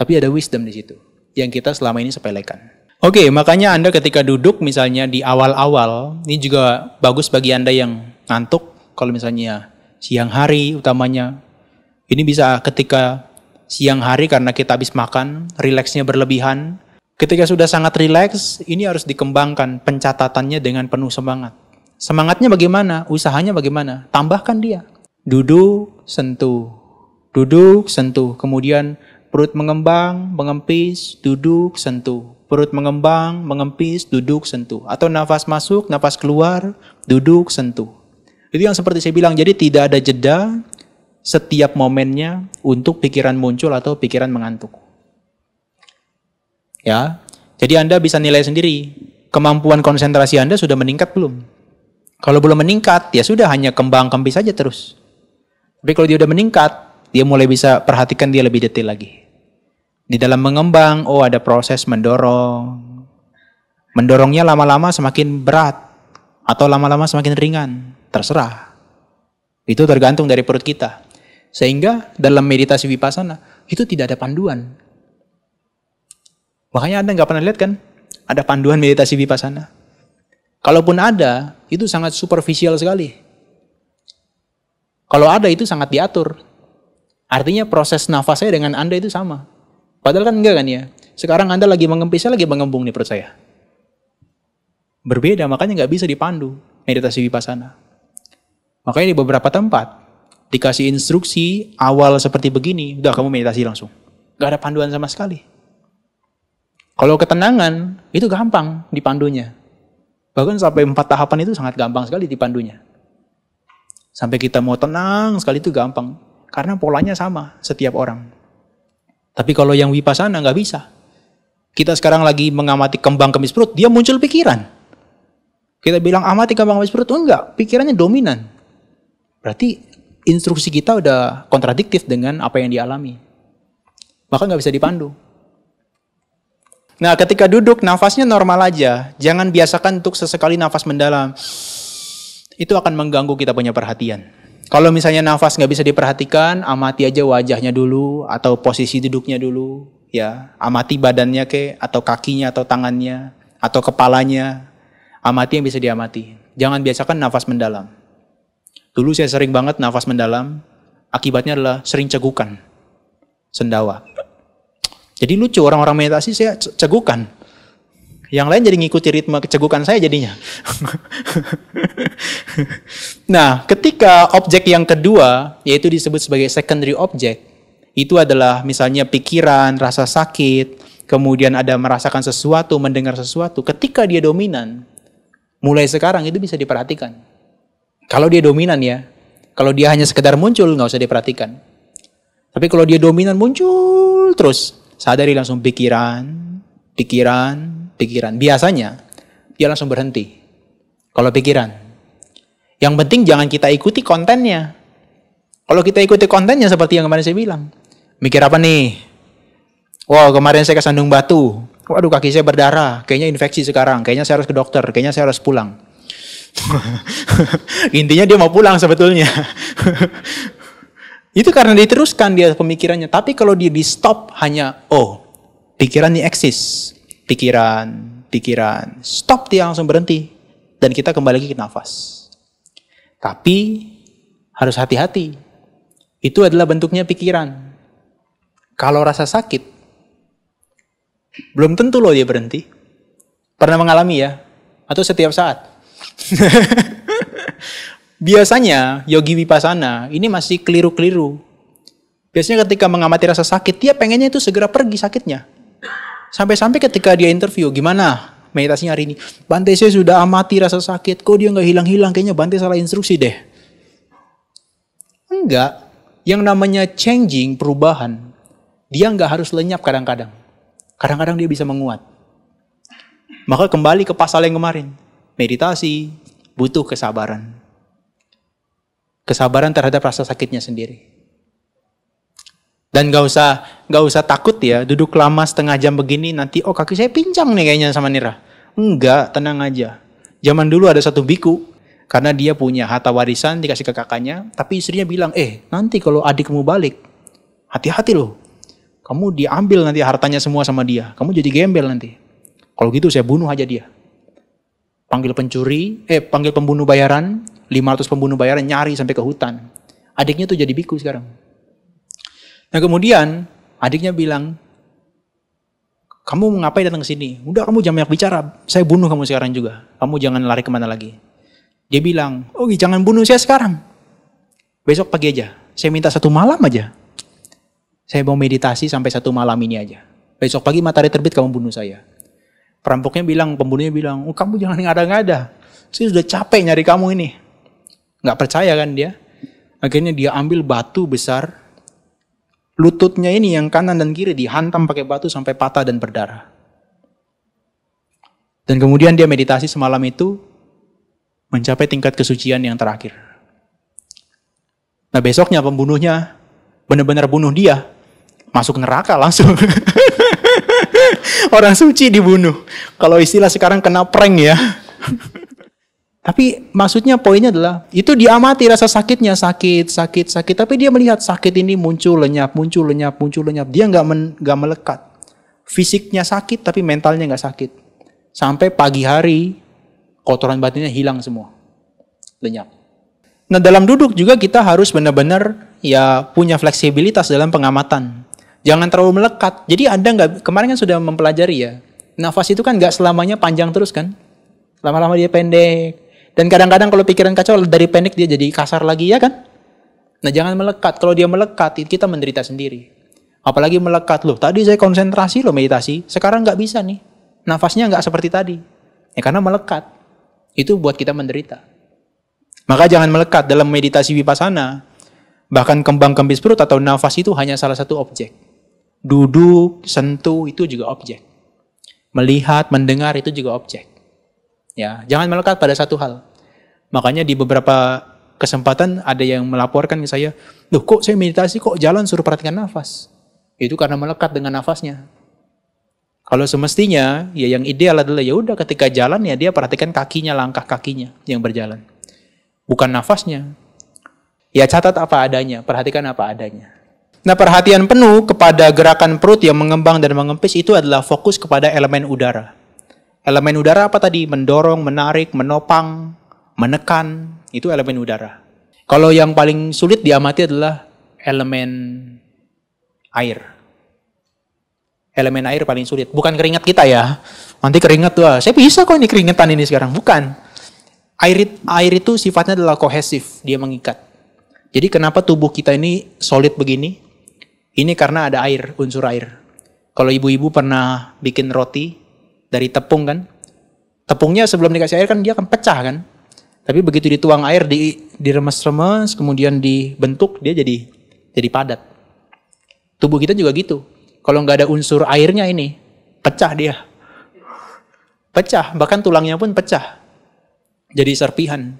Tapi ada wisdom di situ yang kita selama ini sepelekan. Oke, okay, makanya Anda ketika duduk misalnya di awal-awal, ini juga bagus bagi Anda yang ngantuk kalau misalnya siang hari utamanya. Ini bisa ketika siang hari karena kita habis makan, rileksnya berlebihan. Ketika sudah sangat rileks, ini harus dikembangkan pencatatannya dengan penuh semangat Semangatnya bagaimana? Usahanya bagaimana? Tambahkan dia. Duduk, sentuh. Duduk, sentuh. Kemudian perut mengembang, mengempis, duduk, sentuh. Perut mengembang, mengempis, duduk, sentuh. Atau nafas masuk, nafas keluar, duduk, sentuh. Itu yang seperti saya bilang, jadi tidak ada jeda setiap momennya untuk pikiran muncul atau pikiran mengantuk. Ya, jadi Anda bisa nilai sendiri, kemampuan konsentrasi Anda sudah meningkat belum? Kalau belum meningkat, ya sudah hanya kembang kempis saja terus. Tapi kalau dia sudah meningkat, dia mulai bisa perhatikan dia lebih detail lagi. Di dalam mengembang, oh ada proses mendorong. Mendorongnya lama-lama semakin berat atau lama-lama semakin ringan, terserah. Itu tergantung dari perut kita. Sehingga dalam meditasi vipassana itu tidak ada panduan. Makanya Anda nggak pernah lihat kan? Ada panduan meditasi vipassana. Kalaupun ada, itu sangat superficial sekali. Kalau ada itu sangat diatur. Artinya proses nafas saya dengan Anda itu sama. Padahal kan enggak kan ya. Sekarang Anda lagi mengempis, saya lagi mengembung nih perut saya. Berbeda, makanya nggak bisa dipandu meditasi vipassana. Makanya di beberapa tempat dikasih instruksi awal seperti begini, udah kamu meditasi langsung. Gak ada panduan sama sekali. Kalau ketenangan itu gampang dipandunya. Bahkan sampai empat tahapan itu sangat gampang sekali dipandunya. Sampai kita mau tenang sekali itu gampang. Karena polanya sama setiap orang. Tapi kalau yang wipasana nggak bisa. Kita sekarang lagi mengamati kembang kemis perut, dia muncul pikiran. Kita bilang amati kembang kemis perut, enggak, pikirannya dominan. Berarti instruksi kita udah kontradiktif dengan apa yang dialami. Maka nggak bisa dipandu. Nah, ketika duduk nafasnya normal aja. Jangan biasakan untuk sesekali nafas mendalam. Itu akan mengganggu kita punya perhatian. Kalau misalnya nafas nggak bisa diperhatikan, amati aja wajahnya dulu atau posisi duduknya dulu, ya. Amati badannya ke atau kakinya atau tangannya atau kepalanya. Amati yang bisa diamati. Jangan biasakan nafas mendalam. Dulu saya sering banget nafas mendalam, akibatnya adalah sering cegukan, sendawa. Jadi lucu orang-orang meditasi saya cegukan. Yang lain jadi ngikuti ritme kecegukan saya jadinya. (laughs) nah, ketika objek yang kedua yaitu disebut sebagai secondary object, itu adalah misalnya pikiran, rasa sakit, kemudian ada merasakan sesuatu, mendengar sesuatu. Ketika dia dominan, mulai sekarang itu bisa diperhatikan. Kalau dia dominan ya, kalau dia hanya sekedar muncul nggak usah diperhatikan. Tapi kalau dia dominan muncul terus, sadari langsung pikiran, pikiran, pikiran. Biasanya dia langsung berhenti. Kalau pikiran. Yang penting jangan kita ikuti kontennya. Kalau kita ikuti kontennya seperti yang kemarin saya bilang. Mikir apa nih? Wow, kemarin saya kesandung batu. Waduh, kaki saya berdarah. Kayaknya infeksi sekarang. Kayaknya saya harus ke dokter. Kayaknya saya harus pulang. (laughs) Intinya dia mau pulang sebetulnya. (laughs) Itu karena diteruskan dia pemikirannya. Tapi kalau dia di stop hanya oh pikiran ini eksis, pikiran, pikiran, stop dia langsung berhenti dan kita kembali lagi ke nafas. Tapi harus hati-hati. Itu adalah bentuknya pikiran. Kalau rasa sakit, belum tentu loh dia berhenti. Pernah mengalami ya? Atau setiap saat? (laughs) Biasanya yogi wipasana ini masih keliru-keliru. Biasanya ketika mengamati rasa sakit, dia pengennya itu segera pergi sakitnya. Sampai-sampai ketika dia interview, gimana meditasinya hari ini? Bante saya sudah amati rasa sakit, kok dia nggak hilang-hilang? Kayaknya Bante salah instruksi deh. Enggak. Yang namanya changing, perubahan, dia nggak harus lenyap kadang-kadang. Kadang-kadang dia bisa menguat. Maka kembali ke pasal yang kemarin. Meditasi butuh kesabaran. Kesabaran terhadap rasa sakitnya sendiri. Dan gak usah gak usah takut ya, duduk lama setengah jam begini nanti oh kaki saya pincang nih kayaknya sama Nira. Enggak, tenang aja. Zaman dulu ada satu biku karena dia punya harta warisan dikasih ke kakaknya, tapi istrinya bilang, "Eh, nanti kalau adikmu balik, hati-hati loh. Kamu diambil nanti hartanya semua sama dia. Kamu jadi gembel nanti. Kalau gitu saya bunuh aja dia." panggil pencuri, eh panggil pembunuh bayaran, 500 pembunuh bayaran nyari sampai ke hutan. Adiknya tuh jadi biku sekarang. Nah kemudian adiknya bilang, kamu ngapain datang ke sini? Udah kamu jangan banyak bicara, saya bunuh kamu sekarang juga. Kamu jangan lari kemana lagi. Dia bilang, oh jangan bunuh saya sekarang. Besok pagi aja, saya minta satu malam aja. Saya mau meditasi sampai satu malam ini aja. Besok pagi matahari terbit kamu bunuh saya. Perampoknya bilang, pembunuhnya bilang, oh, kamu jangan ngada-ngada. Saya sudah capek nyari kamu ini. Nggak percaya kan dia. Akhirnya dia ambil batu besar. Lututnya ini yang kanan dan kiri dihantam pakai batu sampai patah dan berdarah. Dan kemudian dia meditasi semalam itu mencapai tingkat kesucian yang terakhir. Nah besoknya pembunuhnya benar-benar bunuh dia, masuk neraka langsung. (laughs) (laughs) Orang suci dibunuh. Kalau istilah sekarang kena prank ya. (laughs) Tapi maksudnya poinnya adalah itu diamati rasa sakitnya sakit sakit sakit. Tapi dia melihat sakit ini muncul lenyap muncul lenyap muncul lenyap. Dia nggak nggak melekat. Fisiknya sakit tapi mentalnya nggak sakit. Sampai pagi hari kotoran batinnya hilang semua lenyap. Nah dalam duduk juga kita harus benar-benar ya punya fleksibilitas dalam pengamatan. Jangan terlalu melekat. Jadi Anda nggak kemarin kan sudah mempelajari ya. Nafas itu kan nggak selamanya panjang terus kan. Lama-lama dia pendek. Dan kadang-kadang kalau pikiran kacau dari pendek dia jadi kasar lagi ya kan? Nah jangan melekat. Kalau dia melekat kita menderita sendiri. Apalagi melekat loh. Tadi saya konsentrasi loh meditasi. Sekarang nggak bisa nih. Nafasnya nggak seperti tadi. Ya karena melekat. Itu buat kita menderita. Maka jangan melekat dalam meditasi vipassana. Bahkan kembang kempis perut atau nafas itu hanya salah satu objek duduk, sentuh itu juga objek. Melihat, mendengar itu juga objek. Ya, jangan melekat pada satu hal. Makanya di beberapa kesempatan ada yang melaporkan ke saya, "Loh, kok saya meditasi kok jalan suruh perhatikan nafas?" Itu karena melekat dengan nafasnya. Kalau semestinya, ya yang ideal adalah ya udah ketika jalan ya dia perhatikan kakinya, langkah kakinya yang berjalan. Bukan nafasnya. Ya catat apa adanya, perhatikan apa adanya. Nah, perhatian penuh kepada gerakan perut yang mengembang dan mengempis itu adalah fokus kepada elemen udara. Elemen udara apa tadi? Mendorong, menarik, menopang, menekan, itu elemen udara. Kalau yang paling sulit diamati adalah elemen air. Elemen air paling sulit, bukan keringat kita ya. Nanti keringat tuh, saya bisa kok ini keringetan ini sekarang. Bukan. Air, air itu sifatnya adalah kohesif, dia mengikat. Jadi kenapa tubuh kita ini solid begini? Ini karena ada air, unsur air. Kalau ibu-ibu pernah bikin roti dari tepung kan, tepungnya sebelum dikasih air kan dia akan pecah kan. Tapi begitu dituang air di diremes-remes kemudian dibentuk dia jadi jadi padat. Tubuh kita juga gitu. Kalau nggak ada unsur airnya ini pecah dia. Pecah, bahkan tulangnya pun pecah. Jadi serpihan.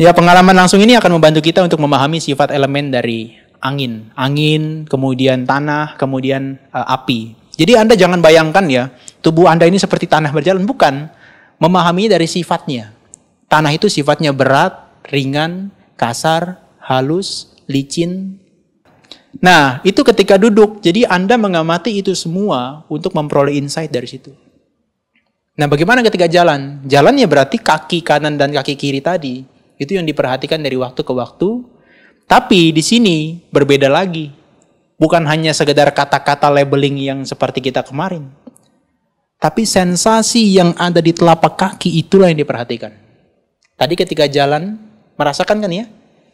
Ya pengalaman langsung ini akan membantu kita untuk memahami sifat elemen dari angin, angin, kemudian tanah, kemudian uh, api. Jadi Anda jangan bayangkan ya, tubuh Anda ini seperti tanah berjalan, bukan. Memahami dari sifatnya. Tanah itu sifatnya berat, ringan, kasar, halus, licin. Nah, itu ketika duduk. Jadi Anda mengamati itu semua untuk memperoleh insight dari situ. Nah, bagaimana ketika jalan? Jalannya berarti kaki kanan dan kaki kiri tadi. Itu yang diperhatikan dari waktu ke waktu tapi di sini berbeda lagi. Bukan hanya sekedar kata-kata labeling yang seperti kita kemarin. Tapi sensasi yang ada di telapak kaki itulah yang diperhatikan. Tadi ketika jalan, merasakan kan ya?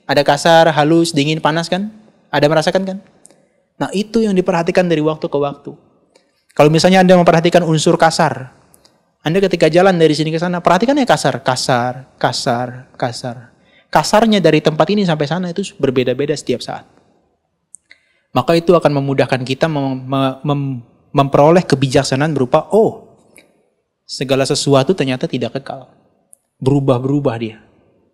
Ada kasar, halus, dingin, panas kan? Ada merasakan kan? Nah itu yang diperhatikan dari waktu ke waktu. Kalau misalnya Anda memperhatikan unsur kasar, Anda ketika jalan dari sini ke sana, perhatikan ya kasar, kasar, kasar, kasar kasarnya dari tempat ini sampai sana itu berbeda-beda setiap saat. Maka itu akan memudahkan kita mem mem memperoleh kebijaksanaan berupa oh segala sesuatu ternyata tidak kekal. Berubah-berubah dia.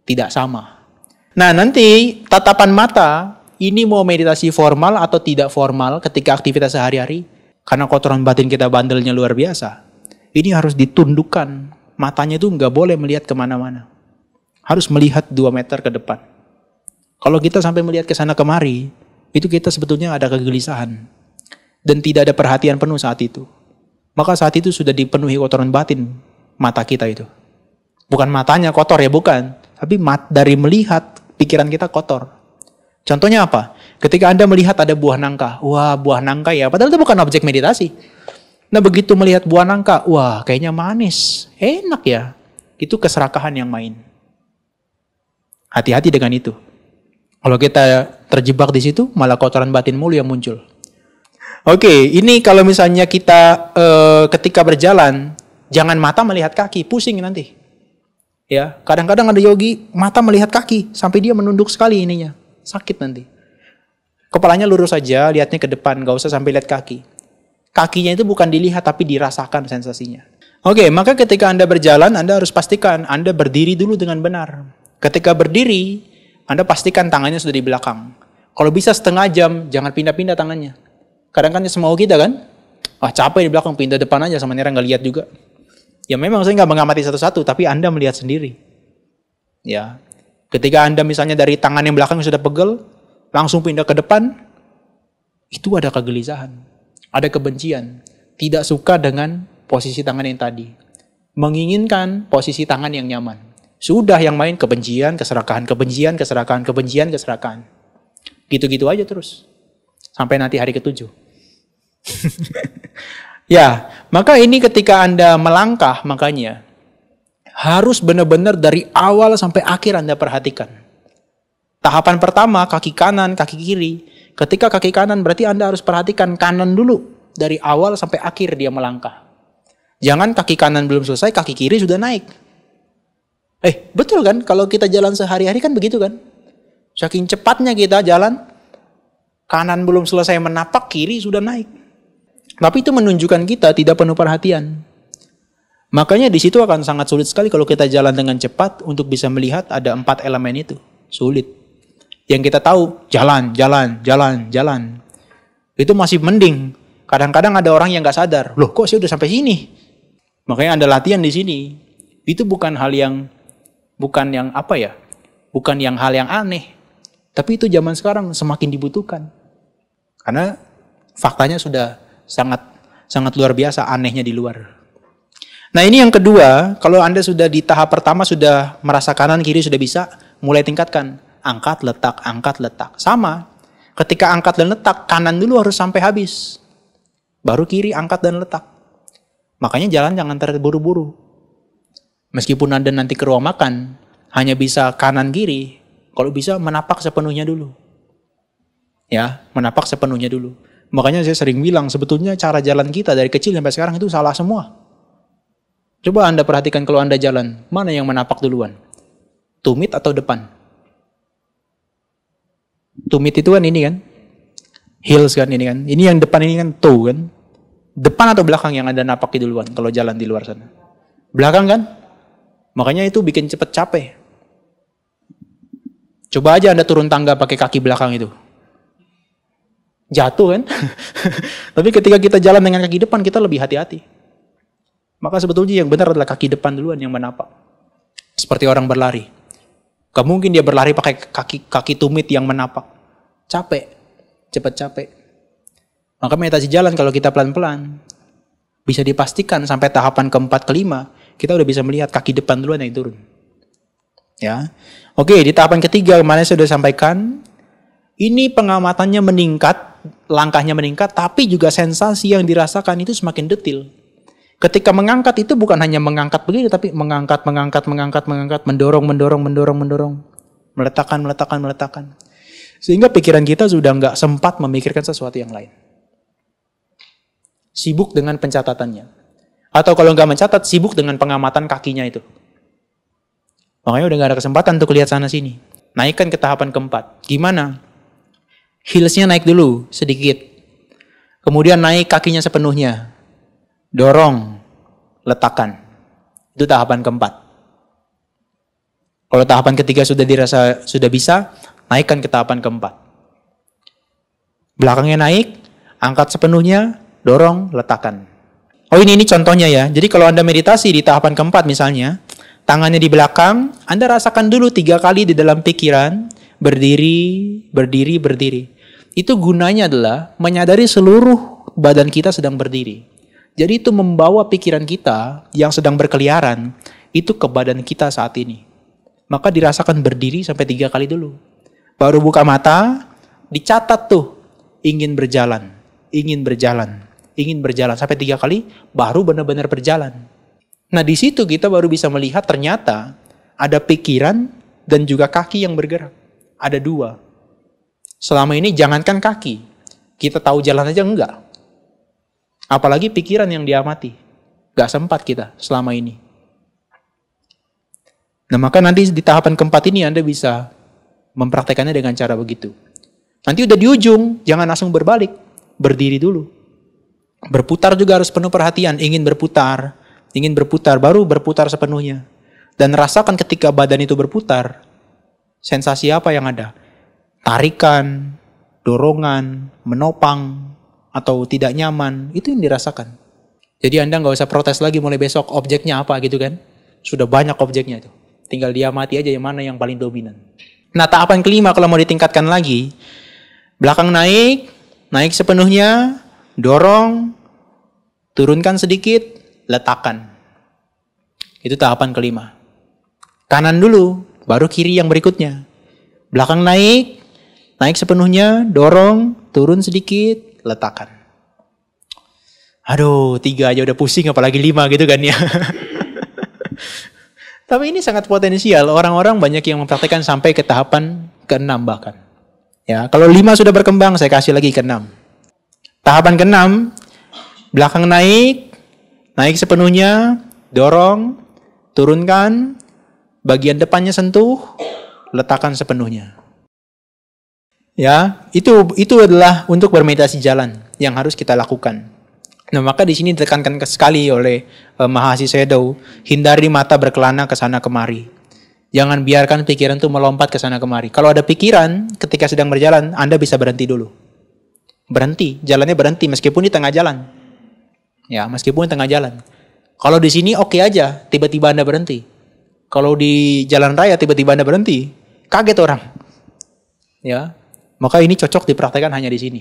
Tidak sama. Nah, nanti tatapan mata ini mau meditasi formal atau tidak formal ketika aktivitas sehari-hari karena kotoran batin kita bandelnya luar biasa. Ini harus ditundukkan. Matanya itu nggak boleh melihat kemana-mana harus melihat 2 meter ke depan. Kalau kita sampai melihat ke sana kemari, itu kita sebetulnya ada kegelisahan dan tidak ada perhatian penuh saat itu. Maka saat itu sudah dipenuhi kotoran batin mata kita itu. Bukan matanya kotor ya, bukan. Tapi mat, dari melihat pikiran kita kotor. Contohnya apa? Ketika Anda melihat ada buah nangka, wah buah nangka ya, padahal itu bukan objek meditasi. Nah begitu melihat buah nangka, wah kayaknya manis, enak ya. Itu keserakahan yang main. Hati-hati dengan itu. Kalau kita terjebak di situ, malah kotoran batin mulu yang muncul. Oke, okay, ini kalau misalnya kita e, ketika berjalan, jangan mata melihat kaki, pusing nanti. Ya, kadang-kadang ada yogi mata melihat kaki sampai dia menunduk sekali ininya, sakit nanti. Kepalanya lurus saja, lihatnya ke depan, gak usah sampai lihat kaki. Kakinya itu bukan dilihat tapi dirasakan sensasinya. Oke, okay, maka ketika Anda berjalan, Anda harus pastikan Anda berdiri dulu dengan benar. Ketika berdiri, Anda pastikan tangannya sudah di belakang. Kalau bisa setengah jam, jangan pindah-pindah tangannya. Kadang kan semau kita kan, Wah capek di belakang, pindah depan aja sama nyerang nggak lihat juga. Ya memang saya nggak mengamati satu-satu, tapi Anda melihat sendiri. Ya, ketika Anda misalnya dari tangan yang belakang sudah pegel, langsung pindah ke depan, itu ada kegelisahan, ada kebencian, tidak suka dengan posisi tangan yang tadi. Menginginkan posisi tangan yang nyaman. Sudah yang main kebencian, keserakahan, kebencian, keserakahan, kebencian, keserakahan. Gitu-gitu aja terus. Sampai nanti hari ketujuh. (laughs) ya, maka ini ketika Anda melangkah makanya harus benar-benar dari awal sampai akhir Anda perhatikan. Tahapan pertama kaki kanan, kaki kiri. Ketika kaki kanan berarti Anda harus perhatikan kanan dulu dari awal sampai akhir dia melangkah. Jangan kaki kanan belum selesai, kaki kiri sudah naik. Eh, betul kan? Kalau kita jalan sehari-hari kan begitu kan? Saking cepatnya kita jalan, kanan belum selesai menapak, kiri sudah naik. Tapi itu menunjukkan kita tidak penuh perhatian. Makanya di situ akan sangat sulit sekali kalau kita jalan dengan cepat untuk bisa melihat ada empat elemen itu. Sulit. Yang kita tahu, jalan, jalan, jalan, jalan. Itu masih mending. Kadang-kadang ada orang yang gak sadar, loh kok sih udah sampai sini? Makanya ada latihan di sini. Itu bukan hal yang bukan yang apa ya, bukan yang hal yang aneh. Tapi itu zaman sekarang semakin dibutuhkan. Karena faktanya sudah sangat sangat luar biasa anehnya di luar. Nah ini yang kedua, kalau Anda sudah di tahap pertama sudah merasa kanan kiri sudah bisa, mulai tingkatkan. Angkat, letak, angkat, letak. Sama, ketika angkat dan letak, kanan dulu harus sampai habis. Baru kiri, angkat dan letak. Makanya jalan jangan terburu-buru. Meskipun Anda nanti ke ruang makan, hanya bisa kanan kiri. Kalau bisa menapak sepenuhnya dulu. Ya, menapak sepenuhnya dulu. Makanya saya sering bilang sebetulnya cara jalan kita dari kecil sampai sekarang itu salah semua. Coba Anda perhatikan kalau Anda jalan, mana yang menapak duluan? Tumit atau depan? Tumit itu kan ini kan? Heels kan ini kan? Ini yang depan ini kan toe kan? Depan atau belakang yang Anda napaki duluan kalau jalan di luar sana? Belakang kan? Makanya itu bikin cepet capek. Coba aja Anda turun tangga pakai kaki belakang itu. Jatuh kan? (laughs) Tapi ketika kita jalan dengan kaki depan, kita lebih hati-hati. Maka sebetulnya yang benar adalah kaki depan duluan yang menapak. Seperti orang berlari. Gak mungkin dia berlari pakai kaki kaki tumit yang menapak. Capek, cepat capek. Maka meditasi jalan kalau kita pelan-pelan bisa dipastikan sampai tahapan keempat kelima kita udah bisa melihat kaki depan duluan yang turun. Ya. Oke, di tahapan ketiga kemarin saya sudah sampaikan, ini pengamatannya meningkat, langkahnya meningkat, tapi juga sensasi yang dirasakan itu semakin detil. Ketika mengangkat itu bukan hanya mengangkat begini, tapi mengangkat, mengangkat, mengangkat, mengangkat, mendorong, mendorong, mendorong, mendorong, meletakkan, meletakkan, meletakkan. Sehingga pikiran kita sudah nggak sempat memikirkan sesuatu yang lain. Sibuk dengan pencatatannya. Atau kalau nggak mencatat, sibuk dengan pengamatan kakinya itu. Makanya udah nggak ada kesempatan untuk lihat sana-sini. Naikkan ke tahapan keempat. Gimana? Heelsnya naik dulu, sedikit. Kemudian naik kakinya sepenuhnya. Dorong, letakkan. Itu tahapan keempat. Kalau tahapan ketiga sudah dirasa sudah bisa, naikkan ke tahapan keempat. Belakangnya naik, angkat sepenuhnya, dorong, letakkan. Oh ini ini contohnya ya. Jadi kalau Anda meditasi di tahapan keempat misalnya, tangannya di belakang, Anda rasakan dulu tiga kali di dalam pikiran, berdiri, berdiri, berdiri. Itu gunanya adalah menyadari seluruh badan kita sedang berdiri. Jadi itu membawa pikiran kita yang sedang berkeliaran itu ke badan kita saat ini. Maka dirasakan berdiri sampai tiga kali dulu. Baru buka mata, dicatat tuh ingin berjalan, ingin berjalan ingin berjalan sampai tiga kali baru benar-benar berjalan. Nah di situ kita baru bisa melihat ternyata ada pikiran dan juga kaki yang bergerak. Ada dua. Selama ini jangankan kaki, kita tahu jalan aja enggak. Apalagi pikiran yang diamati. Gak sempat kita selama ini. Nah maka nanti di tahapan keempat ini Anda bisa mempraktekannya dengan cara begitu. Nanti udah di ujung, jangan langsung berbalik. Berdiri dulu. Berputar juga harus penuh perhatian, ingin berputar, ingin berputar, baru berputar sepenuhnya. Dan rasakan ketika badan itu berputar, sensasi apa yang ada? Tarikan, dorongan, menopang, atau tidak nyaman, itu yang dirasakan. Jadi Anda nggak usah protes lagi mulai besok objeknya apa gitu kan. Sudah banyak objeknya itu. Tinggal dia mati aja yang mana yang paling dominan. Nah tahapan kelima kalau mau ditingkatkan lagi, belakang naik, naik sepenuhnya, dorong, turunkan sedikit, letakkan. Itu tahapan kelima. Kanan dulu, baru kiri yang berikutnya. Belakang naik, naik sepenuhnya, dorong, turun sedikit, letakkan. Aduh, tiga aja udah pusing, apalagi lima gitu kan ya. (laughs) Tapi ini sangat potensial. Orang-orang banyak yang mempraktekkan sampai ke tahapan keenam bahkan. Ya, kalau lima sudah berkembang, saya kasih lagi keenam. Tahapan keenam, belakang naik, naik sepenuhnya, dorong, turunkan, bagian depannya sentuh, letakkan sepenuhnya. Ya, itu itu adalah untuk bermeditasi jalan yang harus kita lakukan. Nah, maka di sini ditekankan sekali oleh e, mahasiswa Sedo, hindari mata berkelana ke sana kemari. Jangan biarkan pikiran itu melompat ke sana kemari. Kalau ada pikiran ketika sedang berjalan, Anda bisa berhenti dulu berhenti, jalannya berhenti meskipun di tengah jalan. Ya, meskipun di tengah jalan. Kalau di sini oke okay aja, tiba-tiba Anda berhenti. Kalau di jalan raya tiba-tiba Anda berhenti, kaget orang. Ya. Maka ini cocok dipraktekkan hanya di sini.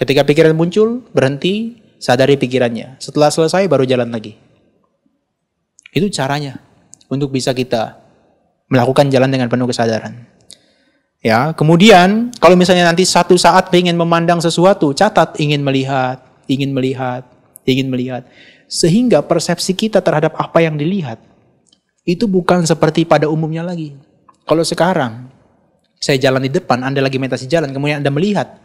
Ketika pikiran muncul, berhenti, sadari pikirannya. Setelah selesai baru jalan lagi. Itu caranya untuk bisa kita melakukan jalan dengan penuh kesadaran. Ya, kemudian kalau misalnya nanti satu saat ingin memandang sesuatu, catat ingin melihat, ingin melihat, ingin melihat. Sehingga persepsi kita terhadap apa yang dilihat itu bukan seperti pada umumnya lagi. Kalau sekarang saya jalan di depan, Anda lagi meditasi jalan, kemudian Anda melihat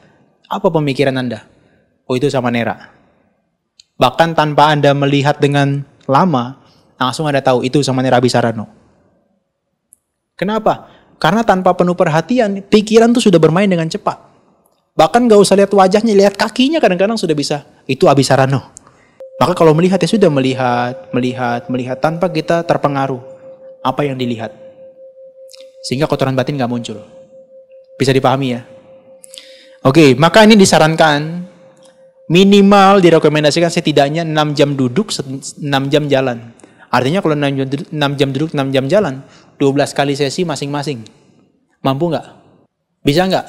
apa pemikiran Anda? Oh itu sama Nera. Bahkan tanpa Anda melihat dengan lama, langsung Anda tahu itu sama Nera Bisarano. Kenapa? Karena tanpa penuh perhatian, pikiran tuh sudah bermain dengan cepat. Bahkan gak usah lihat wajahnya, lihat kakinya kadang-kadang sudah bisa. Itu Abisarano. Maka kalau melihat ya sudah melihat, melihat, melihat tanpa kita terpengaruh apa yang dilihat. Sehingga kotoran batin gak muncul. Bisa dipahami ya? Oke, maka ini disarankan minimal direkomendasikan setidaknya 6 jam duduk, 6 jam jalan. Artinya kalau 6 jam duduk, 6 jam, jam jalan, 12 kali sesi masing-masing. Mampu nggak? Bisa nggak?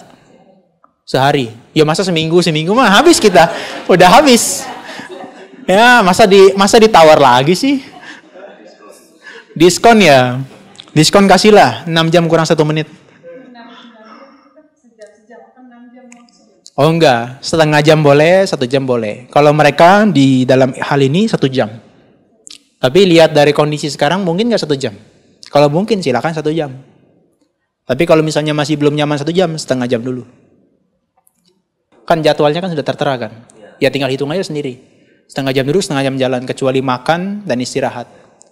Sehari. Ya masa seminggu, seminggu mah habis kita. Udah habis. Ya, masa di masa ditawar lagi sih? Diskon ya. Diskon kasihlah 6 jam kurang satu menit. Oh enggak, setengah jam boleh, satu jam boleh. Kalau mereka di dalam hal ini satu jam. Tapi lihat dari kondisi sekarang mungkin nggak satu jam. Kalau mungkin silakan satu jam. Tapi kalau misalnya masih belum nyaman satu jam, setengah jam dulu. Kan jadwalnya kan sudah tertera kan. Ya tinggal hitung aja sendiri. Setengah jam dulu, setengah jam jalan. Kecuali makan dan istirahat.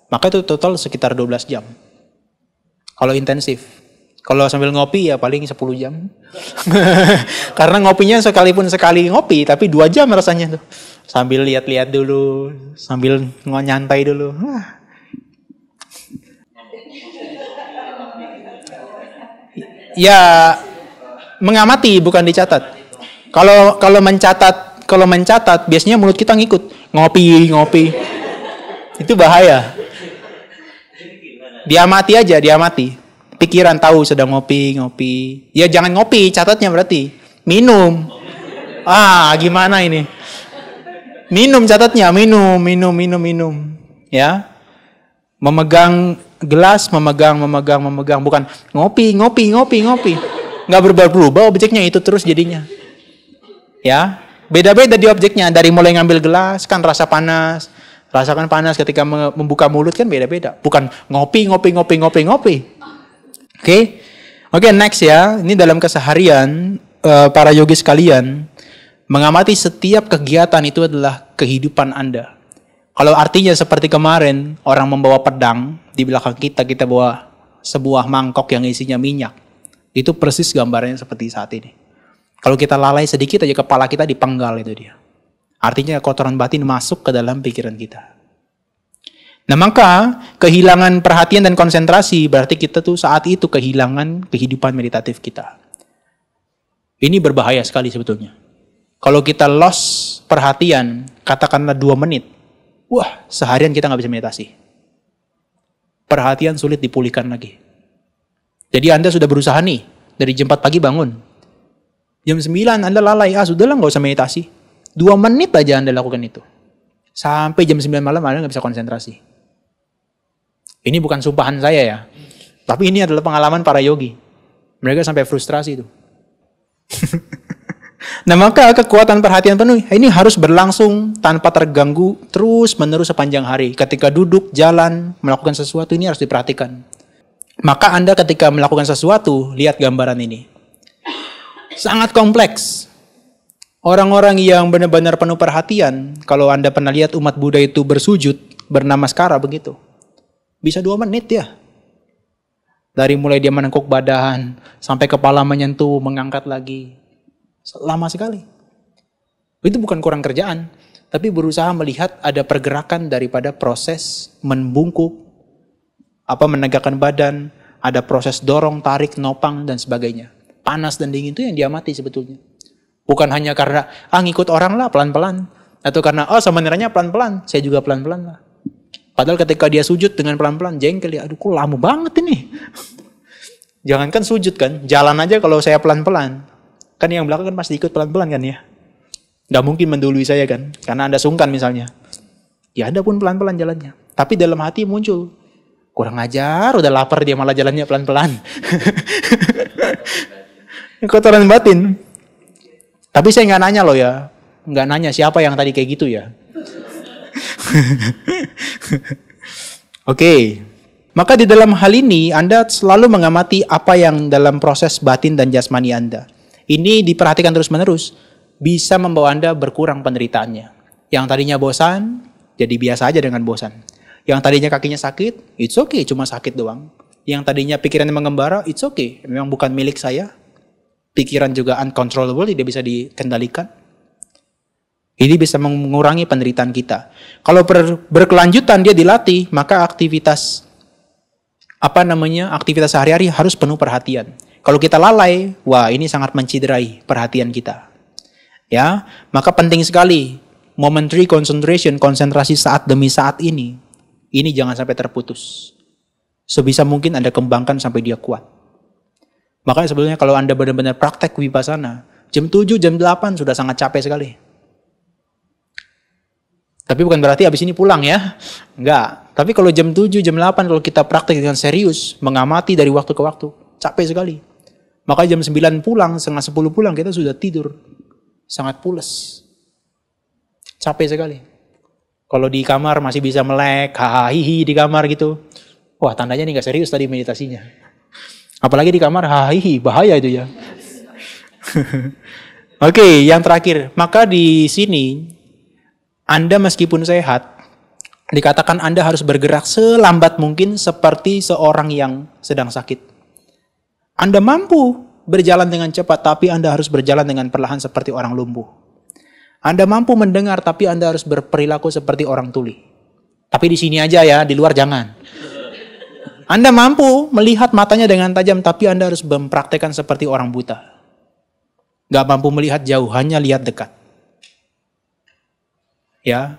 Maka itu total sekitar 12 jam. Kalau intensif. Kalau sambil ngopi ya paling 10 jam. (laughs) Karena ngopinya sekalipun sekali ngopi, tapi dua jam rasanya tuh. Sambil lihat-lihat dulu, sambil nyantai dulu. Wah, ya mengamati bukan dicatat. Kalau kalau mencatat kalau mencatat biasanya mulut kita ngikut ngopi ngopi itu bahaya. Diamati aja diamati pikiran tahu sedang ngopi ngopi ya jangan ngopi catatnya berarti minum ah gimana ini minum catatnya minum minum minum minum ya memegang gelas memegang memegang memegang bukan ngopi ngopi ngopi ngopi nggak berubah berubah objeknya itu terus jadinya ya beda-beda di objeknya dari mulai ngambil gelas kan rasa panas rasakan panas ketika membuka mulut kan beda-beda bukan ngopi ngopi ngopi ngopi ngopi oke okay? oke okay, next ya ini dalam keseharian eh, para yogi sekalian mengamati setiap kegiatan itu adalah kehidupan anda kalau artinya seperti kemarin orang membawa pedang di belakang kita kita bawa sebuah mangkok yang isinya minyak. Itu persis gambarnya seperti saat ini. Kalau kita lalai sedikit aja kepala kita dipenggal itu dia. Artinya kotoran batin masuk ke dalam pikiran kita. Nah maka kehilangan perhatian dan konsentrasi berarti kita tuh saat itu kehilangan kehidupan meditatif kita. Ini berbahaya sekali sebetulnya. Kalau kita lost perhatian, katakanlah dua menit, Wah, seharian kita nggak bisa meditasi. Perhatian sulit dipulihkan lagi. Jadi Anda sudah berusaha nih, dari jam 4 pagi bangun. Jam 9 Anda lalai, ah sudah lah nggak usah meditasi. Dua menit aja Anda lakukan itu. Sampai jam 9 malam Anda nggak bisa konsentrasi. Ini bukan sumpahan saya ya. Tapi ini adalah pengalaman para yogi. Mereka sampai frustrasi itu. (laughs) Nah maka kekuatan perhatian penuh ini harus berlangsung tanpa terganggu terus menerus sepanjang hari. Ketika duduk, jalan, melakukan sesuatu ini harus diperhatikan. Maka Anda ketika melakukan sesuatu, lihat gambaran ini. Sangat kompleks. Orang-orang yang benar-benar penuh perhatian, kalau Anda pernah lihat umat Buddha itu bersujud, bernama skara begitu. Bisa dua menit ya, dari mulai dia menengkuk badan sampai kepala menyentuh mengangkat lagi lama sekali. Itu bukan kurang kerjaan, tapi berusaha melihat ada pergerakan daripada proses membungkuk, apa menegakkan badan, ada proses dorong, tarik, nopang, dan sebagainya. Panas dan dingin itu yang diamati sebetulnya. Bukan hanya karena, ah ngikut orang lah pelan-pelan. Atau karena, oh sebenarnya pelan-pelan, saya juga pelan-pelan lah. Padahal ketika dia sujud dengan pelan-pelan, jengkel ya, aduh kok lama banget ini. (laughs) Jangankan sujud kan, jalan aja kalau saya pelan-pelan. Kan yang belakang kan pasti ikut pelan-pelan kan ya. Nggak mungkin mendului saya kan, karena Anda sungkan misalnya. Ya Anda pun pelan-pelan jalannya. Tapi dalam hati muncul, kurang ajar, udah lapar dia malah jalannya pelan-pelan. (laughs) Kotoran batin. Tapi saya nggak nanya loh ya, nggak nanya siapa yang tadi kayak gitu ya. (laughs) Oke, okay. maka di dalam hal ini Anda selalu mengamati apa yang dalam proses batin dan jasmani Anda. Ini diperhatikan terus-menerus bisa membawa Anda berkurang penderitaannya. Yang tadinya bosan, jadi biasa aja dengan bosan. Yang tadinya kakinya sakit, it's okay, cuma sakit doang. Yang tadinya pikirannya mengembara, it's okay, memang bukan milik saya. Pikiran juga uncontrollable, tidak bisa dikendalikan. Ini bisa mengurangi penderitaan kita. Kalau berkelanjutan dia dilatih, maka aktivitas apa namanya aktivitas sehari-hari harus penuh perhatian. Kalau kita lalai, wah ini sangat menciderai perhatian kita. Ya, maka penting sekali momentary concentration, konsentrasi saat demi saat ini. Ini jangan sampai terputus. Sebisa mungkin Anda kembangkan sampai dia kuat. Makanya sebetulnya kalau Anda benar-benar praktek wibasana, jam 7, jam 8 sudah sangat capek sekali. Tapi bukan berarti habis ini pulang ya. Enggak. Tapi kalau jam 7, jam 8 kalau kita praktek dengan serius, mengamati dari waktu ke waktu, capek sekali. Maka jam 9 pulang, setengah 10 pulang kita sudah tidur. Sangat pules. Capek sekali. Kalau di kamar masih bisa melek, hahihi di kamar gitu. Wah tandanya ini gak serius tadi meditasinya. Apalagi di kamar, hahihi bahaya itu ya. (laughs) Oke, okay, yang terakhir. Maka di sini, Anda meskipun sehat, dikatakan Anda harus bergerak selambat mungkin seperti seorang yang sedang sakit. Anda mampu berjalan dengan cepat, tapi Anda harus berjalan dengan perlahan seperti orang lumpuh. Anda mampu mendengar, tapi Anda harus berperilaku seperti orang tuli. Tapi di sini aja ya, di luar jangan. Anda mampu melihat matanya dengan tajam, tapi Anda harus mempraktekkan seperti orang buta. Gak mampu melihat jauh, hanya lihat dekat. Ya,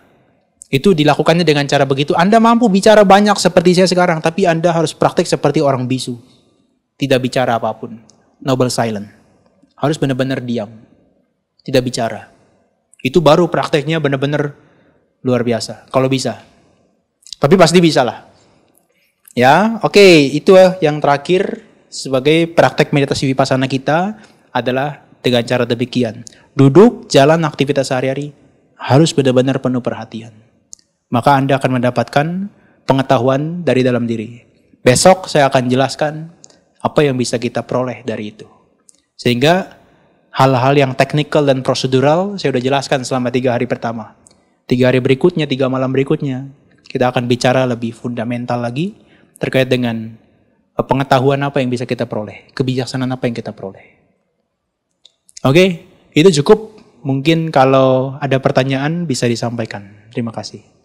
itu dilakukannya dengan cara begitu. Anda mampu bicara banyak seperti saya sekarang, tapi Anda harus praktek seperti orang bisu. Tidak bicara apapun. Noble silent. Harus benar-benar diam. Tidak bicara. Itu baru prakteknya benar-benar luar biasa. Kalau bisa. Tapi pasti bisa lah. Ya, oke. Okay, itu yang terakhir sebagai praktek meditasi vipassana kita adalah dengan cara demikian. Duduk, jalan, aktivitas sehari-hari harus benar-benar penuh perhatian. Maka Anda akan mendapatkan pengetahuan dari dalam diri. Besok saya akan jelaskan apa yang bisa kita peroleh dari itu? Sehingga hal-hal yang teknikal dan prosedural saya sudah jelaskan selama tiga hari pertama. Tiga hari berikutnya, tiga malam berikutnya, kita akan bicara lebih fundamental lagi terkait dengan eh, pengetahuan apa yang bisa kita peroleh, kebijaksanaan apa yang kita peroleh. Oke, itu cukup. Mungkin kalau ada pertanyaan bisa disampaikan. Terima kasih.